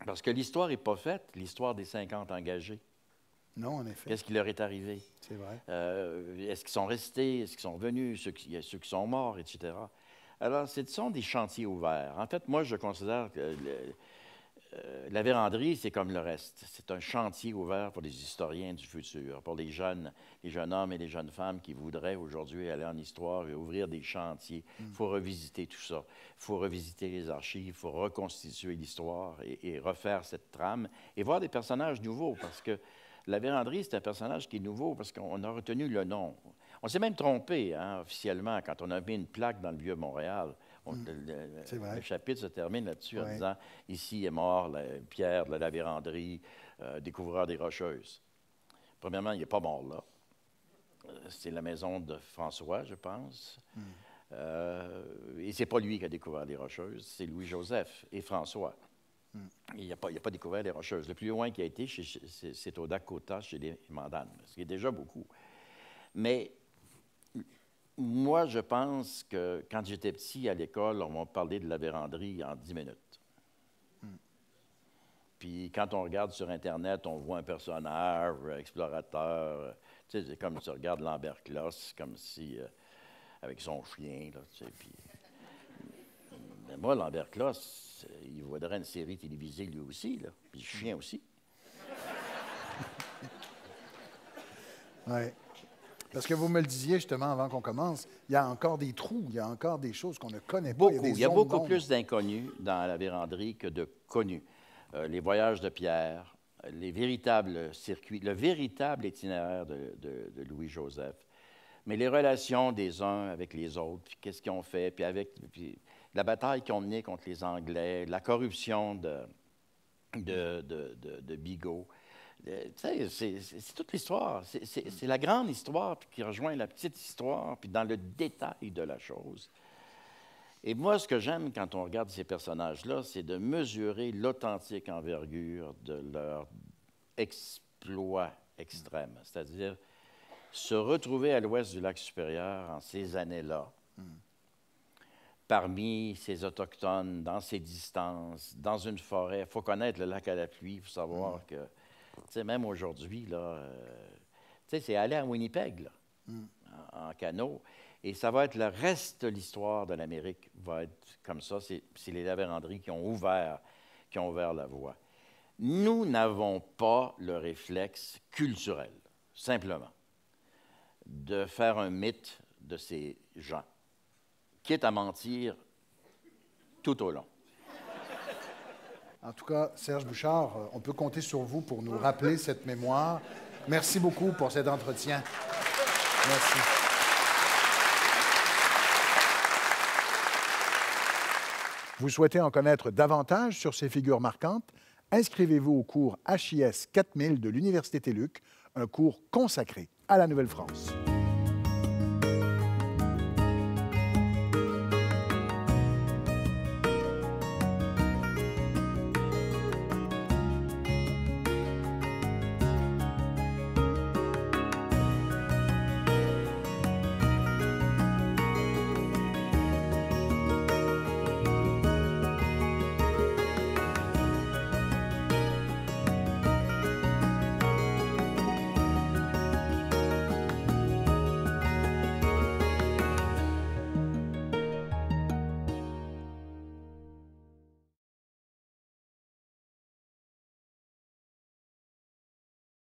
Parce que l'histoire n'est pas faite, l'histoire des 50 engagés. Non, en effet. Qu'est-ce qui leur est arrivé? C'est vrai. Euh, est-ce qu'ils sont restés? Est-ce qu'ils sont venus? Ceux qui, ceux qui sont morts, etc. Alors, ce sont des chantiers ouverts. En fait, moi, je considère que euh, la véranderie, c'est comme le reste. C'est un chantier ouvert pour les historiens du futur, pour les jeunes, les jeunes hommes et les jeunes femmes qui voudraient aujourd'hui aller en histoire et ouvrir des chantiers. Il mm. faut revisiter tout ça. Il faut revisiter les archives, il faut reconstituer l'histoire et, refaire cette trame et voir des personnages nouveaux parce que la véranderie, c'est un personnage qui est nouveau parce qu'on a retenu le nom. On s'est même trompé hein, officiellement quand on a mis une plaque dans le vieux Montréal. Mm. le, chapitre se termine là-dessus en disant Ici est mort Pierre de la véranderie, euh, découvreur des Rocheuses. Premièrement, il n'est pas mort là. Euh, c'est la maison de François, je pense. Et mm. Euh, et c'est pas lui qui a découvert les Rocheuses, c'est Louis-Joseph et François. Mm. Il n'a pas, pas, découvert les Rocheuses. Le plus loin qu'il a été, c'est au Dakota, chez les Mandanes, ce qui est déjà beaucoup. Mais moi, je pense que quand j'étais petit à l'école, on m'a parlé de la véranderie en dix minutes. Puis quand on regarde sur Internet, on voit un personnage, euh, explorateur. Euh, tu sais, c'est comme si on regarde Lambert Kloss, comme si. avec son chien, là, tu sais. *laughs* Mais moi, Lambert Kloss, euh, il voudrait une série télévisée lui aussi, là. Puis le chien aussi. ouais. Parce que vous me le disiez justement avant qu'on commence, il y a encore des trous, il y a encore des choses qu'on ne connaît pas. Il y a, il y a beaucoup plus d'inconnus dans la véranderie que de connus. Euh, les voyages de Pierre, les véritables circuits, le véritable itinéraire de, Louis-Joseph, mais les relations des uns avec les autres, puis qu'est-ce qu'ils ont fait, puis avec la bataille qu'ils ont menée contre les Anglais, la corruption de, de Bigot. Euh, c'est toute l'histoire. C'est mm. la grande histoire qui rejoint la petite histoire, puis dans le détail de la chose. Et moi, ce que j'aime quand on regarde ces personnages-là, c'est de mesurer l'authentique envergure de leur exploit extrême, mm. c'est-à-dire se retrouver à l'ouest du lac supérieur en ces années-là, mm. parmi ces autochtones, dans ces distances, dans une forêt. Il faut connaître le lac à la pluie pour savoir que sais, même aujourd'hui, là, euh, tu sais, c'est aller à Winnipeg, mm. en, canot. Et ça va être le reste de l'histoire de l'Amérique, va être comme ça. C'est les laverandries qui ont ouvert, qui ont ouvert la voie. Nous n'avons pas le réflexe culturel, simplement, de faire un mythe de ces gens, quitte à mentir tout au long. En tout cas, Serge Bouchard, euh, on peut compter sur vous pour nous rappeler cette mémoire. Merci beaucoup pour cet entretien. Merci. Vous souhaitez en connaître davantage sur ces figures marquantes? Inscrivez-vous au cours HIS 4000 de l'Université TELUC, un cours consacré à la Nouvelle-France.